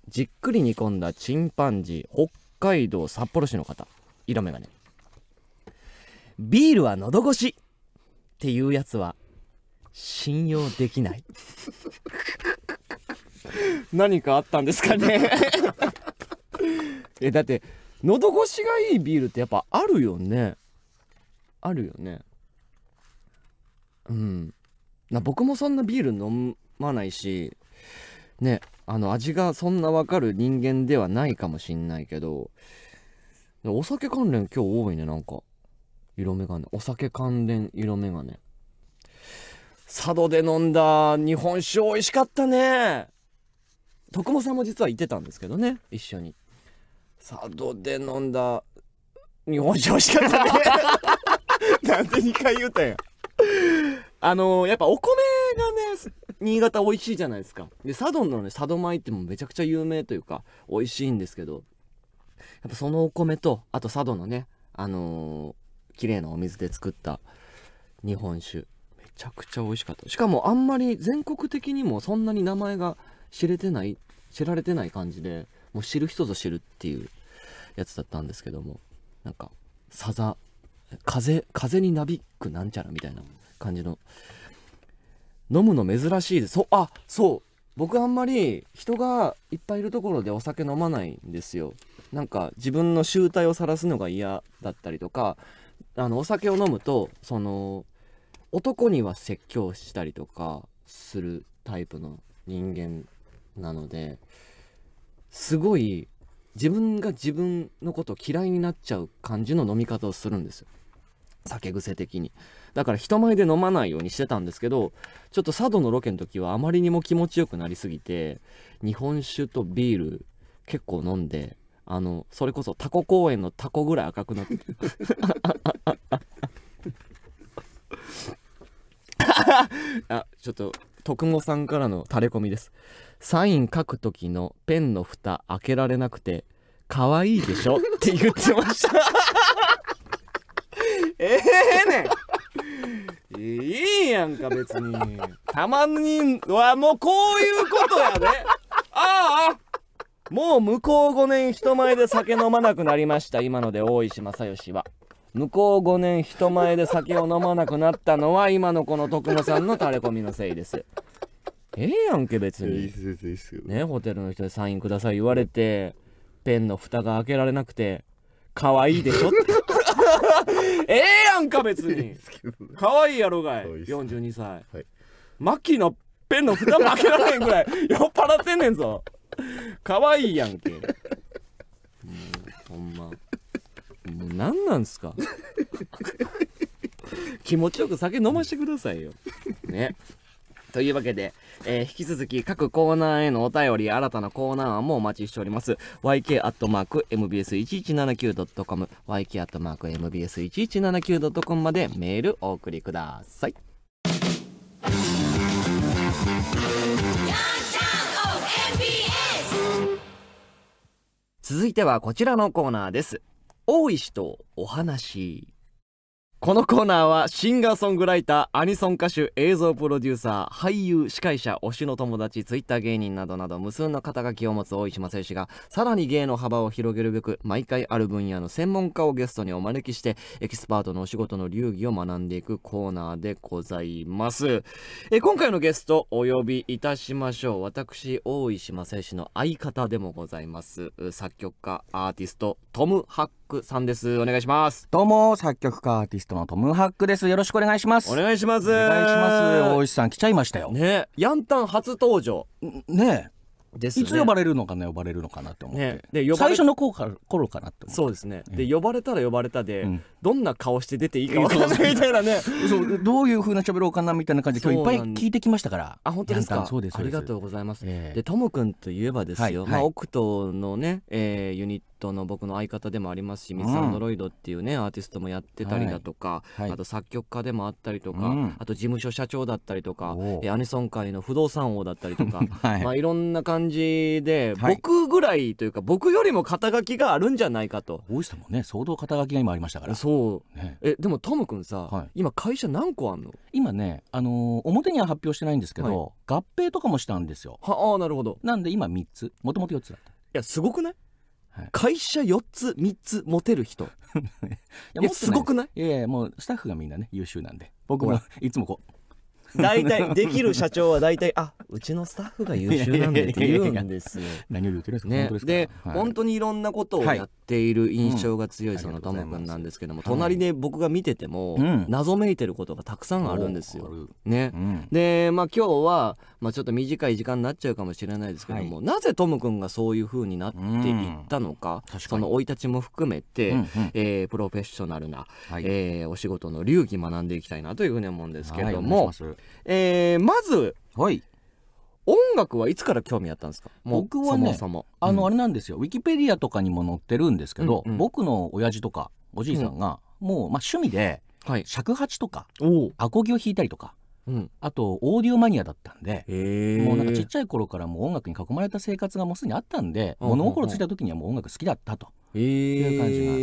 じっくり煮込んだチンパンジー、北海道札幌市の方、色眼鏡。ビールは喉越しっていうやつは信用できない。(laughs) 何かあったんですかね (laughs) えだって喉越しがいいビールってやっぱあるよねあるよねうんな僕もそんなビール飲まないしねあの味がそんなわかる人間ではないかもしんないけどお酒関連今日多いねなんか色眼鏡お酒関連色眼鏡佐渡で飲んだ日本酒美味しかったね徳間さんも実はいてたんですけどね一緒に佐渡で飲んだ日本酒美味しかったね (laughs) なんで2回言うたんやあのー、やっぱお米がね、新潟美味しいじゃないですか。で、佐渡のね、佐渡米ってもめちゃくちゃ有名というか、美味しいんですけど、やっぱそのお米と、あと佐渡のね、あのー、綺麗なお水で作った日本酒。めちゃくちゃ美味しかった。しかもあんまり全国的にもそんなに名前が知れてない、知られてない感じで、もう知る人ぞ知るっていうやつだったんですけども、なんか、さざ風、風になびくなんちゃらみたいな感じの。飲むの珍しいです。そ、あ、そう。僕あんまり人がいっぱいいるところでお酒飲まないんですよ。なんか自分の集体を晒すのが嫌だったりとか、あの、お酒を飲むと、その、男には説教したりとかするタイプの人間なので、すごい自分が自分のこと嫌いになっちゃう感じの飲み方をするんですよ。酒癖的に。だから人前で飲まないようにしてたんですけど、ちょっと佐渡のロケの時はあまりにも気持ちよくなりすぎて、日本酒とビール結構飲んで、あの、それこそタコ公園のタコぐらい赤くなって (laughs) あ、ちょっと、徳語さんからのタレコミです。サイン書く時のペンの蓋開けられなくて、可愛いでしょって言ってましたええねんいいやんか別にたまにはもうこういうことやでああもう向こう5年人前で酒飲まなくなりました今ので大石正義は向こう5年人前で酒を飲まなくなったのは今のこの徳間さんのタレコミのせいですええやんけ別にねホテルの人でサインください言われてペンの蓋が開けられなくて可愛いでしょって (laughs) ええやんか別に (laughs) 可愛いやろがい42歳、はい、マキのペンの蓋も開けられへんぐらい (laughs) 酔っ払ってんねんぞ可愛いやんけもうほんまもう何なんすか気持ちよく酒飲ましてくださいよねというわけで、えー、引き続き各コーナーへのお便り、新たなコーナー案もお待ちしております。yk.mbs1179.com、yk.mbs1179.com までメールお送りください。続いてはこちらのコーナーです。大石とお話。このコーナーはシンガーソングライターアニソン歌手映像プロデューサー俳優司会者推しの友達ツイッター芸人などなど無数の肩書きを持つ大石正義がさらに芸の幅を広げるべく毎回ある分野の専門家をゲストにお招きしてエキスパートのお仕事の流儀を学んでいくコーナーでございますえ今回のゲストお呼びいたしましょう私大石正義の相方でもございます作曲家アーティストトム・ハックさんですお願いしますどうも作曲家アーティストのトムハックですよろしくお願いしますお願いし
ますお願いします大石さん来ちゃいましたよねヤンタン初登場ね
ね、いつ呼ばれるのかな呼ばれるのかなと思って、ね、で最初の頃から頃かなってそうですね、で呼ばれたら呼ばれたで、うん、どんな顔して出ていいか分かないみたいなねそ
うどういうふうな喋ろうかなみたいな感じで今日いっぱい聞いてきましたからあ本当ですかそうですありがとうございます、えー、でトム
君といえばですよ、はい、まあ、オクトのね、えー、ユニットの僕の相方でもありますしミス・アンドロイドっていうね、アーティストもやってたりだとか、はいはい、あと作曲家でもあったりとか、うん、あと事務所社長だったりとかアニソン界の不動産王だったりとか、(laughs) はいまあ、いろんな感じ感じで、はい、僕ぐらいというか僕よりも肩書きがあるんじゃないかと大石さんもね相当肩書きが今ありましたからそう、ね、えでもトム君さ、はい、今会社何個あんの
今ね、あのー、表には発表してないんですけど、はい、合併とかもしたんですよはあなるほどなんで今3つもともと4つだったいやすごくないはい、会社4つ3つ持てる人 (laughs) いやすごくないいやいやもうスタッフがみんなね優秀なんで僕もいつもこう大体できる社
長は大体あうちのスタッフが優秀なんでって言うんですよ。何を言ってるんですか、ね、本当で、はい、本当にいろんなことをやっている印象が強いそのトムくんなんですけども、隣で僕が見てても、謎めいてることがたくさんあるんですよ。ね、うん、でまあ今日は、まあ、ちょっと短い時間になっちゃうかもしれないですけども、はい、なぜトムくんがそういうふうになっていったのかうん、その生い立ちも含めて、うんうん、えー、プロフェッショナルな、はい、えー、お仕事の流儀学んでいきたいなというふうに思うんですけども。えー、まず、はい、音楽はいつから興味あったん
ですか僕はねあのあれなんですよ、うん、ウィキペディアとかにも載ってるんですけど、うんうん、僕の親父とかおじいさんが、うん、もう、ま趣味で、はい、尺八とかアコギを弾いたりとか。うん、あとオーディオマニアだったんでもうなんかちっちゃい頃からもう音楽に囲まれた生活がもうすでにあったんで、うんうんうん、物心ついた時にはもう音楽好きだったという感じがあっ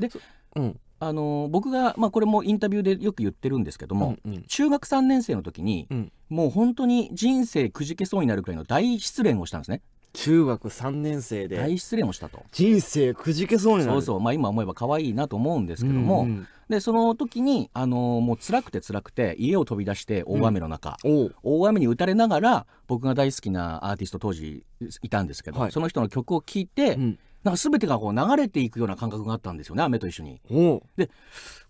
てで、うん、あの僕が、まあ、これもインタビューでよく言ってるんですけども、うんうん、中学3年生の時に、うん、もう本当に人生くじけそうになるくらいの大失恋をしたんですね。中学3年生で大失恋をしたと人生くじけそうになるそうそう、まあ、今思えば可愛いなと思うんですけども、うんうん、でその時に、あのもう辛くて辛くて家を飛び出して大雨の中、うん、大雨に打たれながら僕が大好きなアーティスト当時いたんですけど、はい、その人の曲を聴いて、うんなんか全てがこう流れていくような感覚があったんですよね雨と一緒に。で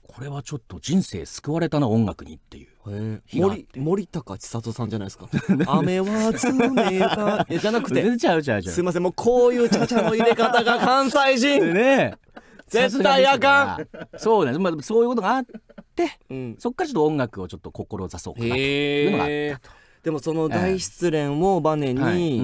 これはちょっと人生救われたな音楽にってい
う森森高千里さんじゃないですか「(laughs) 雨は常だ (laughs)」じゃなくて全然違う違う違うすいませんもうこういうちゃちゃの入れ方が関西人 (laughs) ね
絶対あかんそうね、まあ、そういうことがあって、うん、そっからちょっと音楽をちょっと志
そうかなというのがあったと。でもその大失恋をバネに、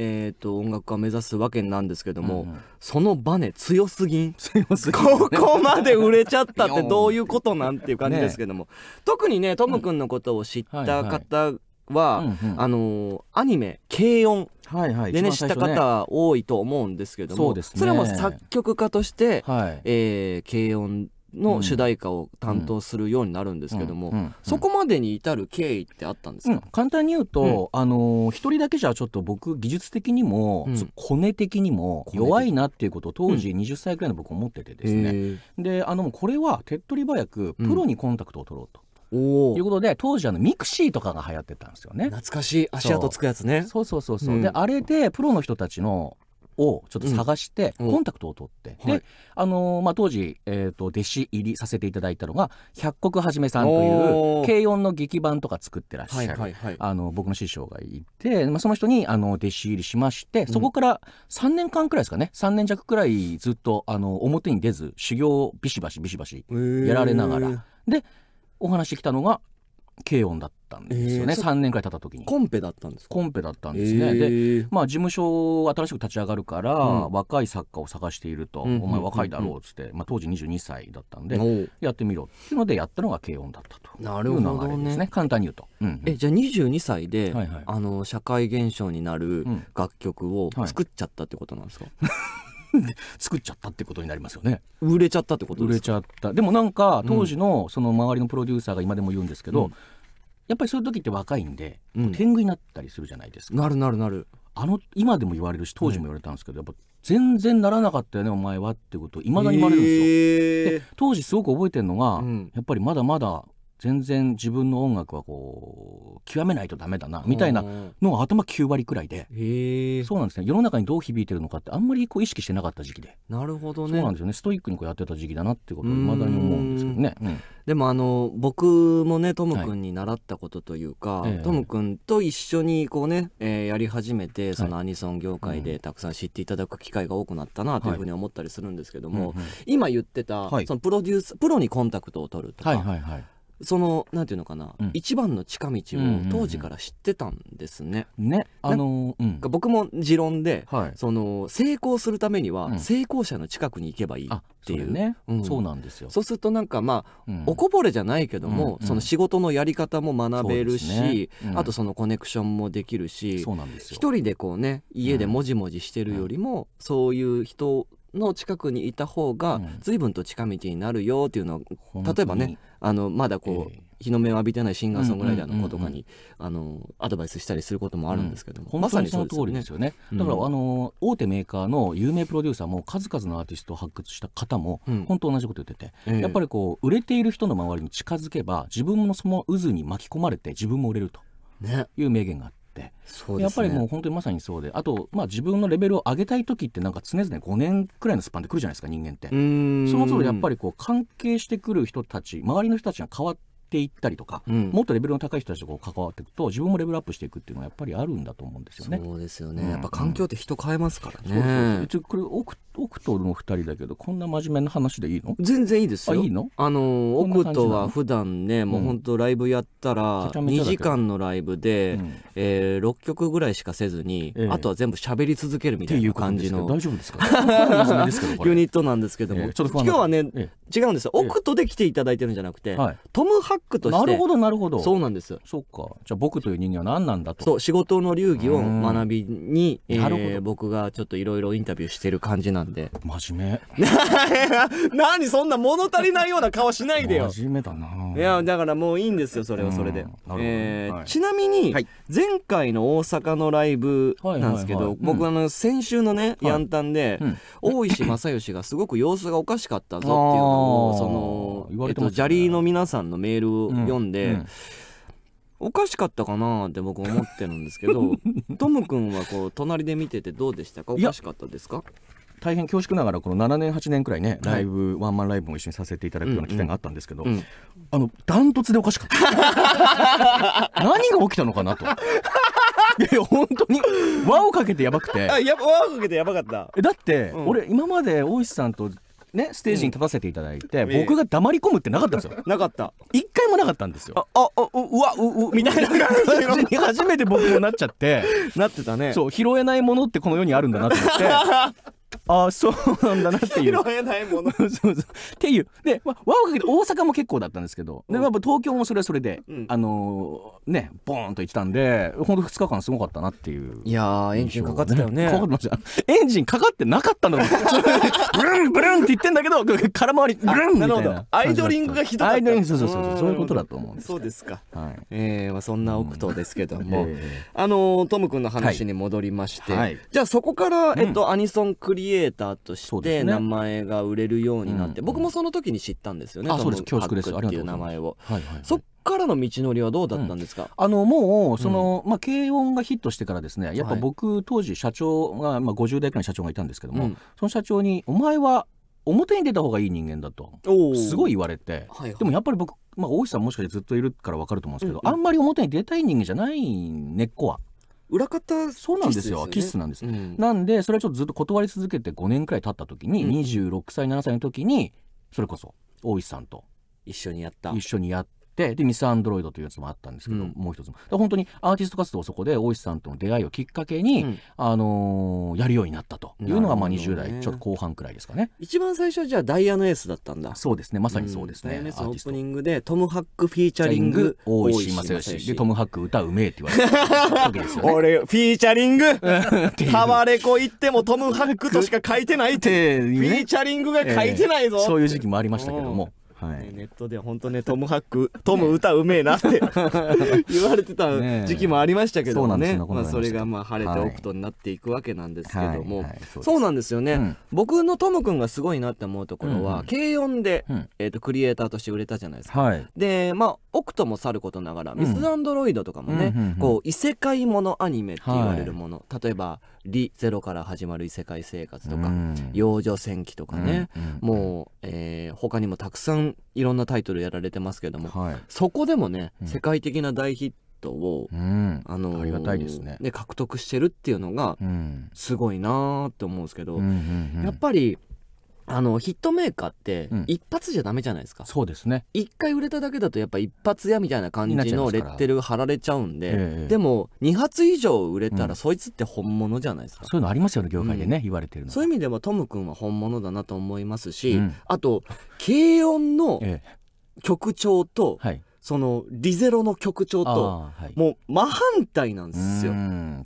えーと、音楽家目指すわけなんですけども、うんうん、そのバネ強すぎん強すぎ、ね、ここまで売れちゃったってどういうことなんていう感じですけども、ね、特にねトム君のことを知った方は、あのアニメ「軽音」はいはい、でね、ね、知った方多いと思うんですけどもそ、ね,、れはもう作曲家として、はい、えー、軽音の主題歌を担当するようになるんですけども、そこまでに至る経緯ってあったんですか、うん、
簡単に言うと、うん、あの一人だけじゃちょっと僕技術的にも、うん、コネ的にも弱いなっていうことを当時20歳くらいの僕思っててですね、であのこれは手っ取り早くプロにコンタクトを取ろうと。ということで当時あのミクシーとかが流行ってたんですよ
ね懐かしい足跡つくやつねそうそうそうそう、うん、であれ
でプロの人たちのをちょっと探して、コンタクトを取って、で、あのまあ、当時、えー、と弟子入りさせていただいたのが百石はじめさんという軽音の劇版とか作ってらっしゃる、あの僕の師匠がいて、まあ、その人にあの弟子入りしましてそこから3年間くらいですかね3年弱くらいずっとあの表に出ず修行をビシバシビシバシやられながら。でお話しきたのが軽音だったんですよね、えー、3年くらい経った時にコンペだったんですコンペだったんですね、えー、でまあ事務所新しく立ち上がるから、うん、若い作家を探していると、うん、お前若いだろうっつって、うん、まあ、当時22歳だったんでやってみろっていうのでやったのが軽音だったとなるほど、ね、です
ね簡単に言うと、うんうん、えじゃあ22歳で、はいはい、あの社会現象になる楽曲を作っちゃったってことなんですか、はい (laughs) 作っちゃったってことになりますよね
売れちゃったってこと売れちゃったでもなんか当時のその周りのプロデューサーが今でも言うんですけど、うん、やっぱりそういう時って若いんで、うん、天狗になったりするじゃないですかなるなるなるあの今でも言われるし当時も言われたんですけど、うん、やっぱ全然ならなかったよねお前はってことを未だに言われるんですよ、えー、で当時すごく覚えてるのが、やっぱりまだまだ全然自分の音楽はこう極めないとダメだなみたいなのが頭9割くらいで、うん、そうなんですね世の中にどう響いてるのかってあんまりこう意識してなかった時期で
なるほどねそうなんですよねストイックにこうやってた時期だ
なってことをいまだに思うんですけどね、う
ん、でもあの僕もねトム君に習ったことというか、はい、トム君と一緒にこうね、えー、やり始めてそのアニソン業界でたくさん知っていただく機会が多くなったなというふうに思ったりするんですけども、今言ってた、そのプロデュースプロにコンタクトを取るとか。はいはいはいそのなんていうのかな、うん、一番の近道を当時から知ってたんですね。うんうんうん、ね、あのー、うん、僕も持論で、はい、その成功するためには成功者の近くに行けばいいっていう、うん、ね、うん、そうなんですよ。そうするとなんかまあ、おこぼれじゃないけども、その仕事のやり方も学べるし、ね、あとそのコネクションもできるし、一人でこうね家でもじもじしてるよりも、そういう人の近くにいた方が随分と近道になるよっていうのは、うん、例えばねあのまだこう、えー、日の目を浴びてないシンガーソングライターの子とかにアドバイスしたりすることもあるんですけども、うん、まさにその通りですよね、うん、だからあ
の大手メーカーの有名プロデューサーも数々のアーティストを発掘した方も、うん、本当同じこと言ってて、えー、やっぱりこう売れている人の周りに近づけば自分もその渦に巻き込まれて自分も売れるという名言があって。、ね、やっぱりもう本当にまさにそうであと、まあ、自分のレベルを上げたい時ってなんか常々5年くらいのスパンで来るじゃないですか人間ってその都度やっぱりこう関係してくる人たち周りの人たちが変わっっていったりとか、うん、もっとレベルの高い人たちとこう関わっていくと自分もレベルアップしていくっていうのはやっぱりあるんだと思うんですよね。そうですよね、うん、やっぱ環境って人変えますからね。そうそうそうこれ奥との二人だけどこんな真面目な話でいいの
全然いいですよ。あいの
あの奥とは普
段ねもう本当ライブやったら2時間のライブで、うん、えー、6曲ぐらいしかせずに、えー、あとは全部喋り続けるみたいな感じの大丈夫ですか (laughs) ユニットなんですけども、えー、今日はね、えー、違うんですよ、奥とで来ていただいてるんじゃなくて、はい、トム・ハックとしてなるほどなるほどそうなんですそっかじゃあ僕という人間は何なんだとそう仕事の流儀を学びに、えー、僕がちょっといろいろインタビューしてる感じなんで真面目 (laughs) 何そんな物足りないような顔しないでよ真面目だないやだからもういいんですよそれはそれで、えーはい、ちなみに、はい、前回の大阪のライブなんですけど、はいはいはい、僕、うん、あの先週のね、ヤンタンで、うん、大石正義がすごく様子がおかしかったぞっていうのをその言われてます、ねえっと、砂利の皆さんのメールを読んで、うんうん、おかしかったかなって僕思ってるんですけど (laughs) トム君はこう隣で見ててどうでしたかおかしかったですか
大変恐縮ながらこの7年8年くらいねライブ、はい、ワンマンライブも一緒にさせていただくような機会があったんですけど、うんうん、あのダントツでおかしかった (laughs) 何が起きたのかなと。(laughs) いやいや本当に輪をかけてやばくてあや輪
をかけてやばかっただ
って、うん、俺今まで大石さんとね、ステージに立たせていただいて、うん、僕が黙り込むってなかったんですよ。(laughs) なかった。一回もなかったんですよ。あ、あ、う、
うわ、う、う、みたいな感じ (laughs)
に初めて僕もなっちゃって。なってたね。そう、拾えないものってこの世にあるんだなってって。(laughs) ああそうなんだなっていう拾
えないもの (laughs) そう
そうっていうで、まあ、輪をかけて大阪も結構だったんですけど、うん、で、まあ、東京もそれはそれで、うん、あのー、ねボーンと行ってたんで本当二2日間すごかったなっていういやエンジンかかってたよねかかってましたエンジンかかってなかったんだろうブルンブルンって言ってんだけど (laughs)
空回りブルンみたいななるほどアイドリングがひどかったアイドリングそうそうそうそういうことだと思うんですそうですか、はいえーまあ、そんな奥藤ですけども、えー、あのトム君の話に戻りまして、はい、じゃあそこから、えっと、アニソンクリエイエターとして名前が売れるようになって、ねうんうん、僕もその時に知ったんですよね。あそうです恐縮ですっいう名前を。はいはい、はい、そっからの道のりはどうだったんですか、うん、
あのもうその、まあ、軽音がヒットしてからですねやっぱ僕当時社長が、まあ、50代くらいの社長がいたんですけども、その社長に「お前は表に出た方がいい人間だとすごい言われて、はいはい、でもやっぱり僕、まあ、大石さんもしかしてずっといるから分かると思うんですけど、うんうん、あんまり表に出たい人間じゃない根っこは。裏方そうなんですよキ質、ね,、なんです、うん、なんでそれはちょっとずっと断り続けて5年くらい経った時に、うん、26歳7歳の時にそれこそ大石さんと一緒にやった一緒にやっってでミスアンドロイドというやつもあったんですけど、うん、もう一つも本当にアーティスト活動をそこで大石さんとの出会いをきっかけに、うん、あのー、やるようになったというのがまあ20代ちょっと後半くらいですかね、一番最初はじゃあダイアナエースだったんだそうですねまさにそうですね、うん、ダイアナエースオ
ープニングでトム・ハックフィーチャリング大石正義でトム・ハック歌うめえって言われたわけですよ、ね、(laughs) 俺フィーチャリング (laughs) タワレコ行ってもトム・ハックとしか書いてないってフィーチャリングが書いてないぞ、えー、そういう時期もありましたけどもはい、ネットで本当ねトム・ハック (laughs) トム歌うめえなって (laughs) 言われてた時期もありましたけどもね、ね、まあ、それがまあ晴れてオプトになっていくわけなんですけども、はいはい、そうそうなんですよね、うん、僕のトム君がすごいなって思うところは、うん、軽音で、うん、えーと、とクリエイターとして売れたじゃないですか、でまあオクトもさることながら、ミス・アンドロイドとかもね、こう異世界ものアニメって言われるもの、例えば「理ゼロから始まる異世界生活とか、幼女戦記とかね、もう、え他にもたくさんいろんなタイトルやられてますけども、そこでもね、世界的な大ヒットを、あのありがたいですねで獲得してるっていうのがすごいなーって思うんですけど、うん、やっぱりあのヒットメーカーって一発じゃダメじゃないですか、うん、そうですね一回売れただけだとやっぱ一発屋みたいな感じのレッテル貼られちゃうんで、ええ、でも二発以上売れたらそいつって本物じゃないですか、うん、そういうのありますよね業界でね、うん、言われてるのそういう意味ではトム君は本物だなと思いますし、あと軽音の曲調と、はいそのリゼロの曲調と、もう真反対なんですよ。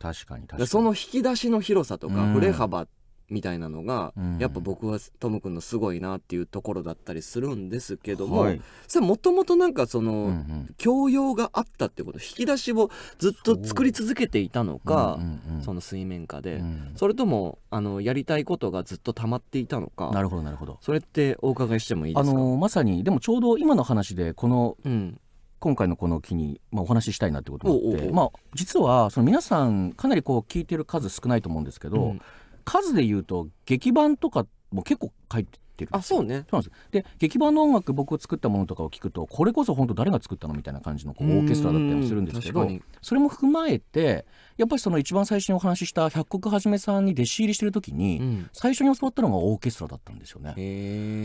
確かにその引き出しの広さとか振れ幅っみたいなのが、うん、やっぱ僕はトム君のすごいなっていうところだったりするんですけども、はい、もともとなんかその、うんうん、教養があったってこと引き出しをずっと作り続けていたのか、うんうん、その水面下で、うん、それともあのやりたいことがずっと溜まっていたのかなるほどなるほどそれってお伺いしてもいいですかあの
まさにでもちょうど今の話でこの、うん今回のこの機に、まあ、お話ししたいなってこともあってまあ、実はその皆さんかなりこう聞いてる数少ないと思うんですけど、うん、数で言うと劇版とかも結構書いてるあそうねそうなんですで劇版の音楽僕を作ったものとかを聞くとこれこそ本当誰が作ったのみたいな感じのこうオーケストラだったりもするんですけどそれも踏まえてやっぱりその一番最初にお話しした百国はじめさんに弟子入りしてる時に、最初に教わったのがオーケストラだったんですよね。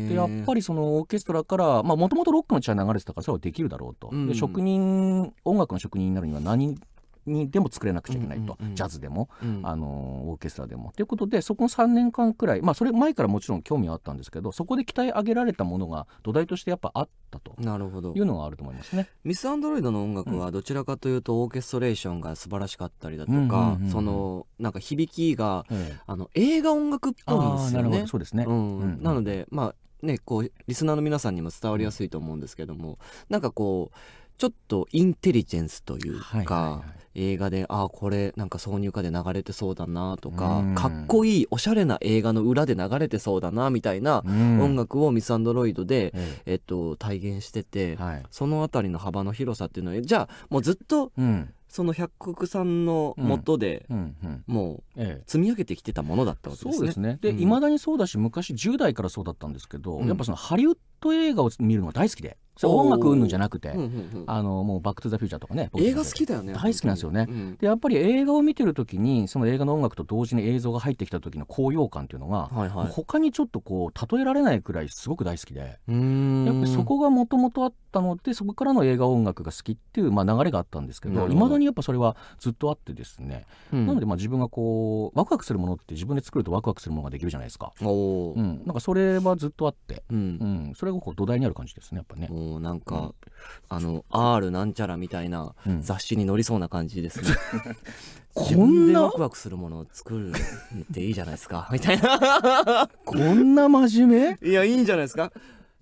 でやっぱりそのオーケストラからもともとロックの血は流れてたからそれはできるだろうと、うん、で職人音楽の職人になるには何にでも作れなくちゃいけないと、ジャズでも、あのオーケストラでも。ということでそこの3年間くらいまあそれ前からもちろん興味はあったんですけどそこで鍛え上げ
られたものが土台としてやっぱあったとなるほどいうのがあると思いますね。ミス・アンドロイドの音楽はどちらかというとオーケストレーションが素晴らしかったりだとか、そのなんか響きが、あの映画音楽っぽいんですよね。そうですね、うんなのでまあねこうリスナーの皆さんにも伝わりやすいと思うんですけども、なんかこうちょっとインテリジェンスというか、映画でああこれなんか挿入歌で流れてそうだなとか、かっこいいおしゃれな映画の裏で流れてそうだなみたいな音楽をミス・アンドロイドで、えっと、体現してて、はい、その辺りの幅の広さっていうのはじゃあもうずっと、その百国さんのもとで、もう
積み上げてきてたものだったわけですね。そうですねで、いまだにそうだし昔10代からそうだったんですけど、やっぱそのハリウッドト映画を見るのが大好きで音楽うんぬんじゃなくて、あのもう「バック・トゥ・ザ・フューチャー」とかね映画好きだよね大好きなんですよね、うん、でやっぱり映画を見てる時にその映画の音楽と同時に映像が入ってきた時の高揚感っていうのが、はいはい、他にちょっとこう例えられないくらいすごく大好きでやっぱりそこがもともとあったのでそこからの映画音楽が好きっていう、まあ、流れがあったんですけどいまだにやっぱそれはずっとあってですね、うん、なのでまあ自分がこうワクワクするものって自分で作るとワクワクするものができるじゃないですか、
おうん、
なんかそれはずっとあって、う
んそれれがこう土台にある感じですねやっぱねもうなんか、うん、あの R なんちゃらみたいな雑誌に載りそうな感じですね、(laughs) こんなワクワクするものを作るっていいじゃないですか (laughs) みたいなこんな真面目いやいいんじゃないですか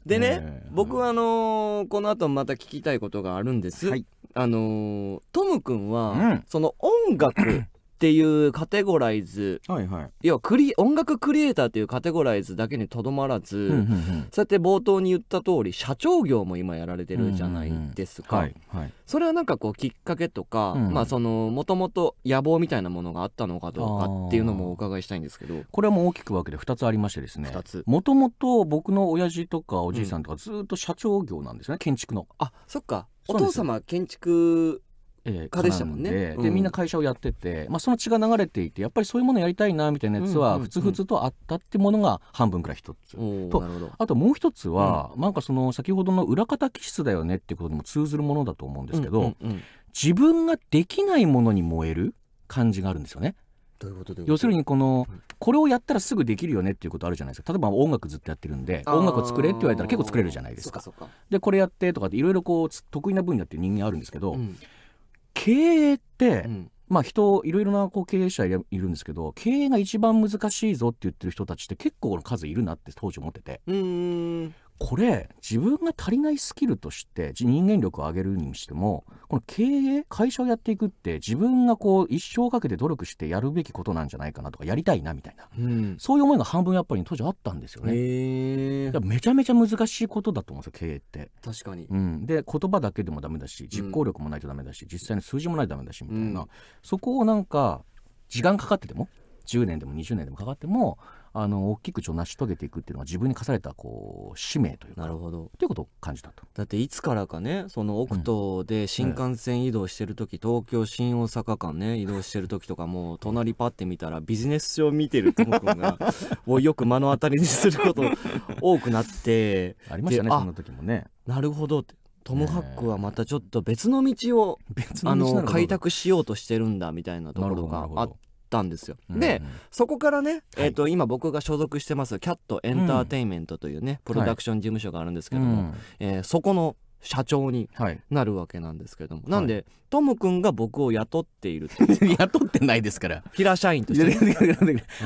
でね、えー、僕はあのー、この後また聞きたいことがあるんです、はい、あのー、トム君は、うん、その音楽っていうカテゴライズ、はいはい、要はクリ音楽クリエイターっていうカテゴライズだけにとどまらず、うんうんうん、そうやって冒頭に言った通り社長業も今やられてるじゃないですか、うんうんはいはい、それはなんかこうきっかけとか、うん、まあそのもともと野望みたいなものがあったのかどうかっていうのもお伺いしたいんですけどこれはもう大きく分けて2つありましてですね
もともと僕の親父とかおじいさんとかずっと社長業なんですね、うん、建築のあそっかお父様建築え家でしたもんね、うん、でみんな会社をやってて、まあ、その血が流れていてやっぱりそういうものやりたいなみたいなやつはふつふつとあったってものが半分くらい一つ、うんとあともう一つは、うん、なんかその先ほどの裏方気質だよねっていうことにも通ずるものだと思うんですけど、うんうんうん、自分ができないものに燃える感じがあるんですよね。うう要するにこの、これをやったらすぐできるよねっていうことあるじゃないですか例えば音楽ずっとやってるんで音楽を作れって言われたら結構作れるじゃないですかでこれやってとかっていろいろこう得意な分野っていう人間あるんですけど、う経営って、まあ人いろいろなこう経営者いるんですけど経営が一番難しいぞって言ってる人たちって結構の数いるなって当時思ってて。うんこれ自分が足りないスキルとして人間力を上げるにしてもこの経営会社をやっていくって自分がこう一生かけて努力してやるべきことなんじゃないかなとかやりたいなみたいな、うん、そういう思いが半分やっぱり当時あったんですよね。めちゃめちゃ難しいことだと思うんですよ経営って。
確かに、うん、
で言葉だけでもダメだし実行力もないとダメだし、うん、実際の数字もないとダメだしみたいな、そこをなんか時間かかってても10年でも20年でもかかってもあの大きくちょ成し遂げていくっていうのは自分に課されたこう使命というかなるほどということを感じたと
だっていつからかねその奥東で新幹線移動してる時、うん、東京新大阪間ね移動してる時とかもう隣パッて見たらビジネス書を見てるともくんがを (laughs) よく目の当たりにすること多くなってありましたねそのな時もねなるほどってトム・ハックはまたちょっと別の道を、あの開拓しようとしてるんだみたいなところがあっったんですよ、でそこからね、えーと、今僕が所属してますキャットエンターテインメントというね、プロダクション事務所があるんですけども、はい、えー、そこの社長になるわけなんですけれども、はい、なんで、トム君が僕を雇っている (laughs) 雇ってないですから平社員として、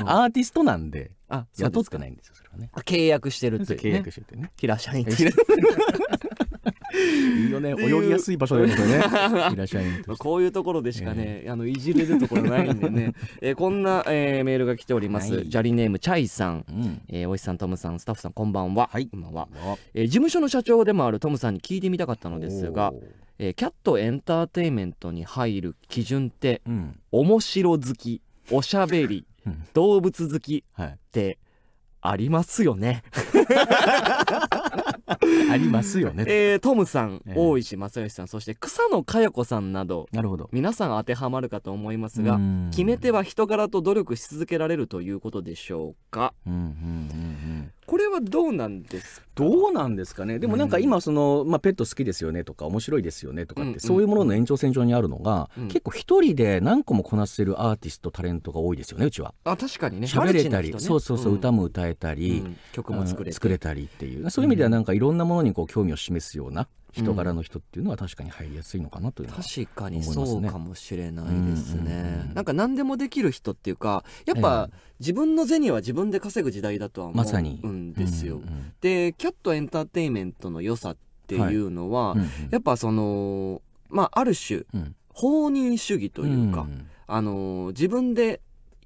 アーティストなんであ雇ってないんですよそれはね契約してるっていう、ね、契約しててね平社員としていいよね泳ぎやすい場所でねいらっしゃいこういうところでしかね、えー、あのいじれるところないんでね、(laughs) えこんな、えー、メールが来ております、はい、ジャリネームチャイさん、うん、えー、おいさんトムさんスタッフさんこんばんは、はい、今は、えー、事務所の社長でもあるトムさんに聞いてみたかったのですがえー、キャットエンターテイメントに入る基準って、うん、面白好きおしゃべり、動物好きって、はいありますよね (laughs) ありますよね、えー、トムさん、えー、大石正義さんそして草野佳代子さんなどなるほど皆さん当てはまるかと思いますが決め手は人柄と努力し続けられるということでしょうか。うんうんうんうんこれはどうなんです
どうなんですかねでもなんか今その、まあ、ペット好きですよねとか面白いですよねとかって、そういうものの延長線上にあるのが、結構一人で何個もこなせるアーティストタレントが多いですよねうちは。
あ確かにね喋れたり、そうそうそう、歌
も歌えたり、曲も作れ作れたりっていうそういう意味ではなんかいろんなものにこう興味を示すような人柄の人っていうのは確かに入りやすいのかなというのは、
ね、確かにそうかもしれないですね、なんか何でもできる人っていうかやっぱ自分の銭は自分で稼ぐ時代だとは思うんですよ、でキャットエンターテインメントの良さっていうのは、やっぱそのまあある種、うん、放任主義というか、うんあの自分で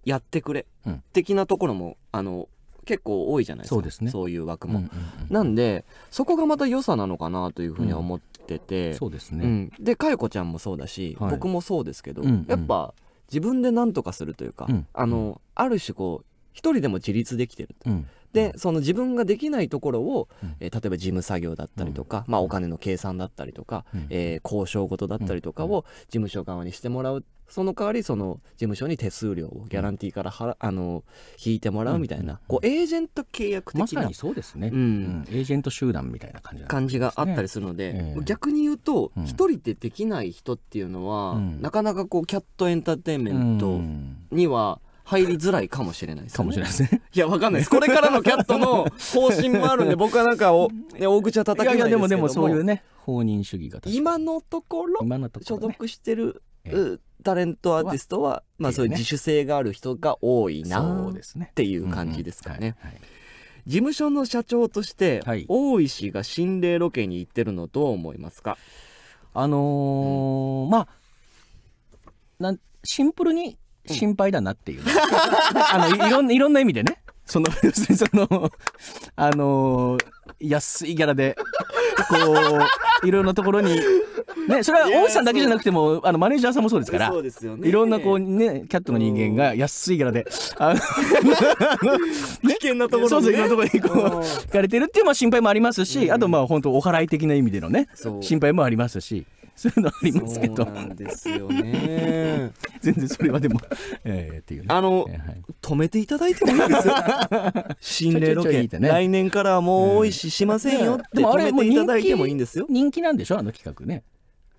やってくれ的なところも、あの結構多いじゃないですかそうです、ね、そういう枠も、うんうんうん、なんでそこがまた良さなのかなというふうには思ってて、うん、そうですね、うん、で佳代子ちゃんもそうだし、はい、僕もそうですけど、うんうん、やっぱ自分で何とかするというか、うん、あのある種こう一人でも自立できてると、うんでその自分ができないところを、えー、例えば事務作業だったりとか、うん、まあ、お金の計算だったりとか、うん、えー、交渉事だったりとかを事務所側にしてもらうっその代わりその事務所に手数料をギャランティーからはら、あの引いてもらうみたいな、こうエージェント契約的なまさにそうですね、うん、エージェント集団みたいな感じ、ね、感じがあったりするので、えー、逆に言うと一、人でできない人っていうのは、うん、なかなかこうキャットエンターテインメントには、入りづらいかもしれないです、ね、かもしれないですね。(laughs) いや、わかんないです。これからのキャットの方針もあるんで、(laughs) 僕はなんかお、ね、大口は叩けないですけども。いやいやでも、でもそういうね、放任主義が。今のところ、今のところ、ね、所属してるタレントアーティストは、まあ、そういう自主性がある人が多いなっていう感じですかね。事務所の社長として、大石が心霊ロケに行ってるのどう思いますかあのーうん、まあシンプルに心配だなっていう、ね、(laughs)
あのいろんいろんな意味でねその、そ (laughs) の、あのー、安いギャラで、こう、いろんなところに、ね、それは大内さんだけじゃなくても、あの、マネージャーさんもそうですから、そうですよね。いろんなこう、ね、キャットの人間が安いギャラで、あの、(laughs) 危険なところに、ね、そうそう、いろんなところにこう、行かれてるっていう、まあ、心配もありますし、うん、あと、まあ、本当お祓い的な意味でのね、心配もありますし。そういうのありますけどなんですよね (laughs) 全然それはでも、(laughs) えー、っていう、ね、あの、はい、止めていただいて
もいいですよ (laughs) 心霊ロケ、ね、来年からもうおいししませんよって、止めていただいてもいいんですよ人気なんでしょあの企画ね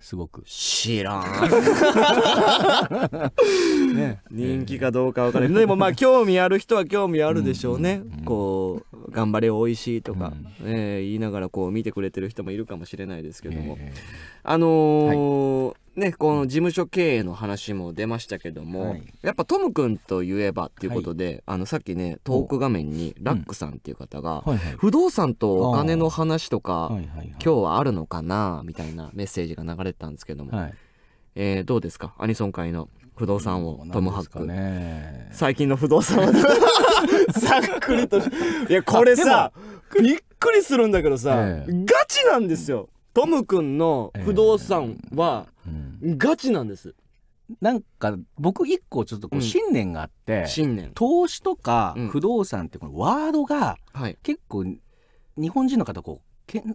すごく知らん (laughs) ね、人気かどうかわからないでもまあ興味ある人は興味あるでしょうね、うんうん、こう「頑張れおいしい」とか、うん、えー、言いながらこう見てくれてる人もいるかもしれないですけども、えー、あのーはいね、この事務所経営の話も出ましたけども、はい、やっぱトム君といえばっていうことで、はい、あのさっきねトーク画面にラックさんっていう方が、うんはいはい、不動産とお金の話とか、今日はあるのかなみたいなメッセージが流れてたんですけども、はい、えー、どうですかアニソン界の不動産をトムハック、ね、最近の不動産は (laughs) ざっくりといやこれさびっくりするんだけどさ、ええ、ガチなんですよトム君の不動産はガチなんです、えー、なんか僕一個ちょっとこう信念があって、うん、信念
投資とか不動産ってこのワードが結構日本人の方こう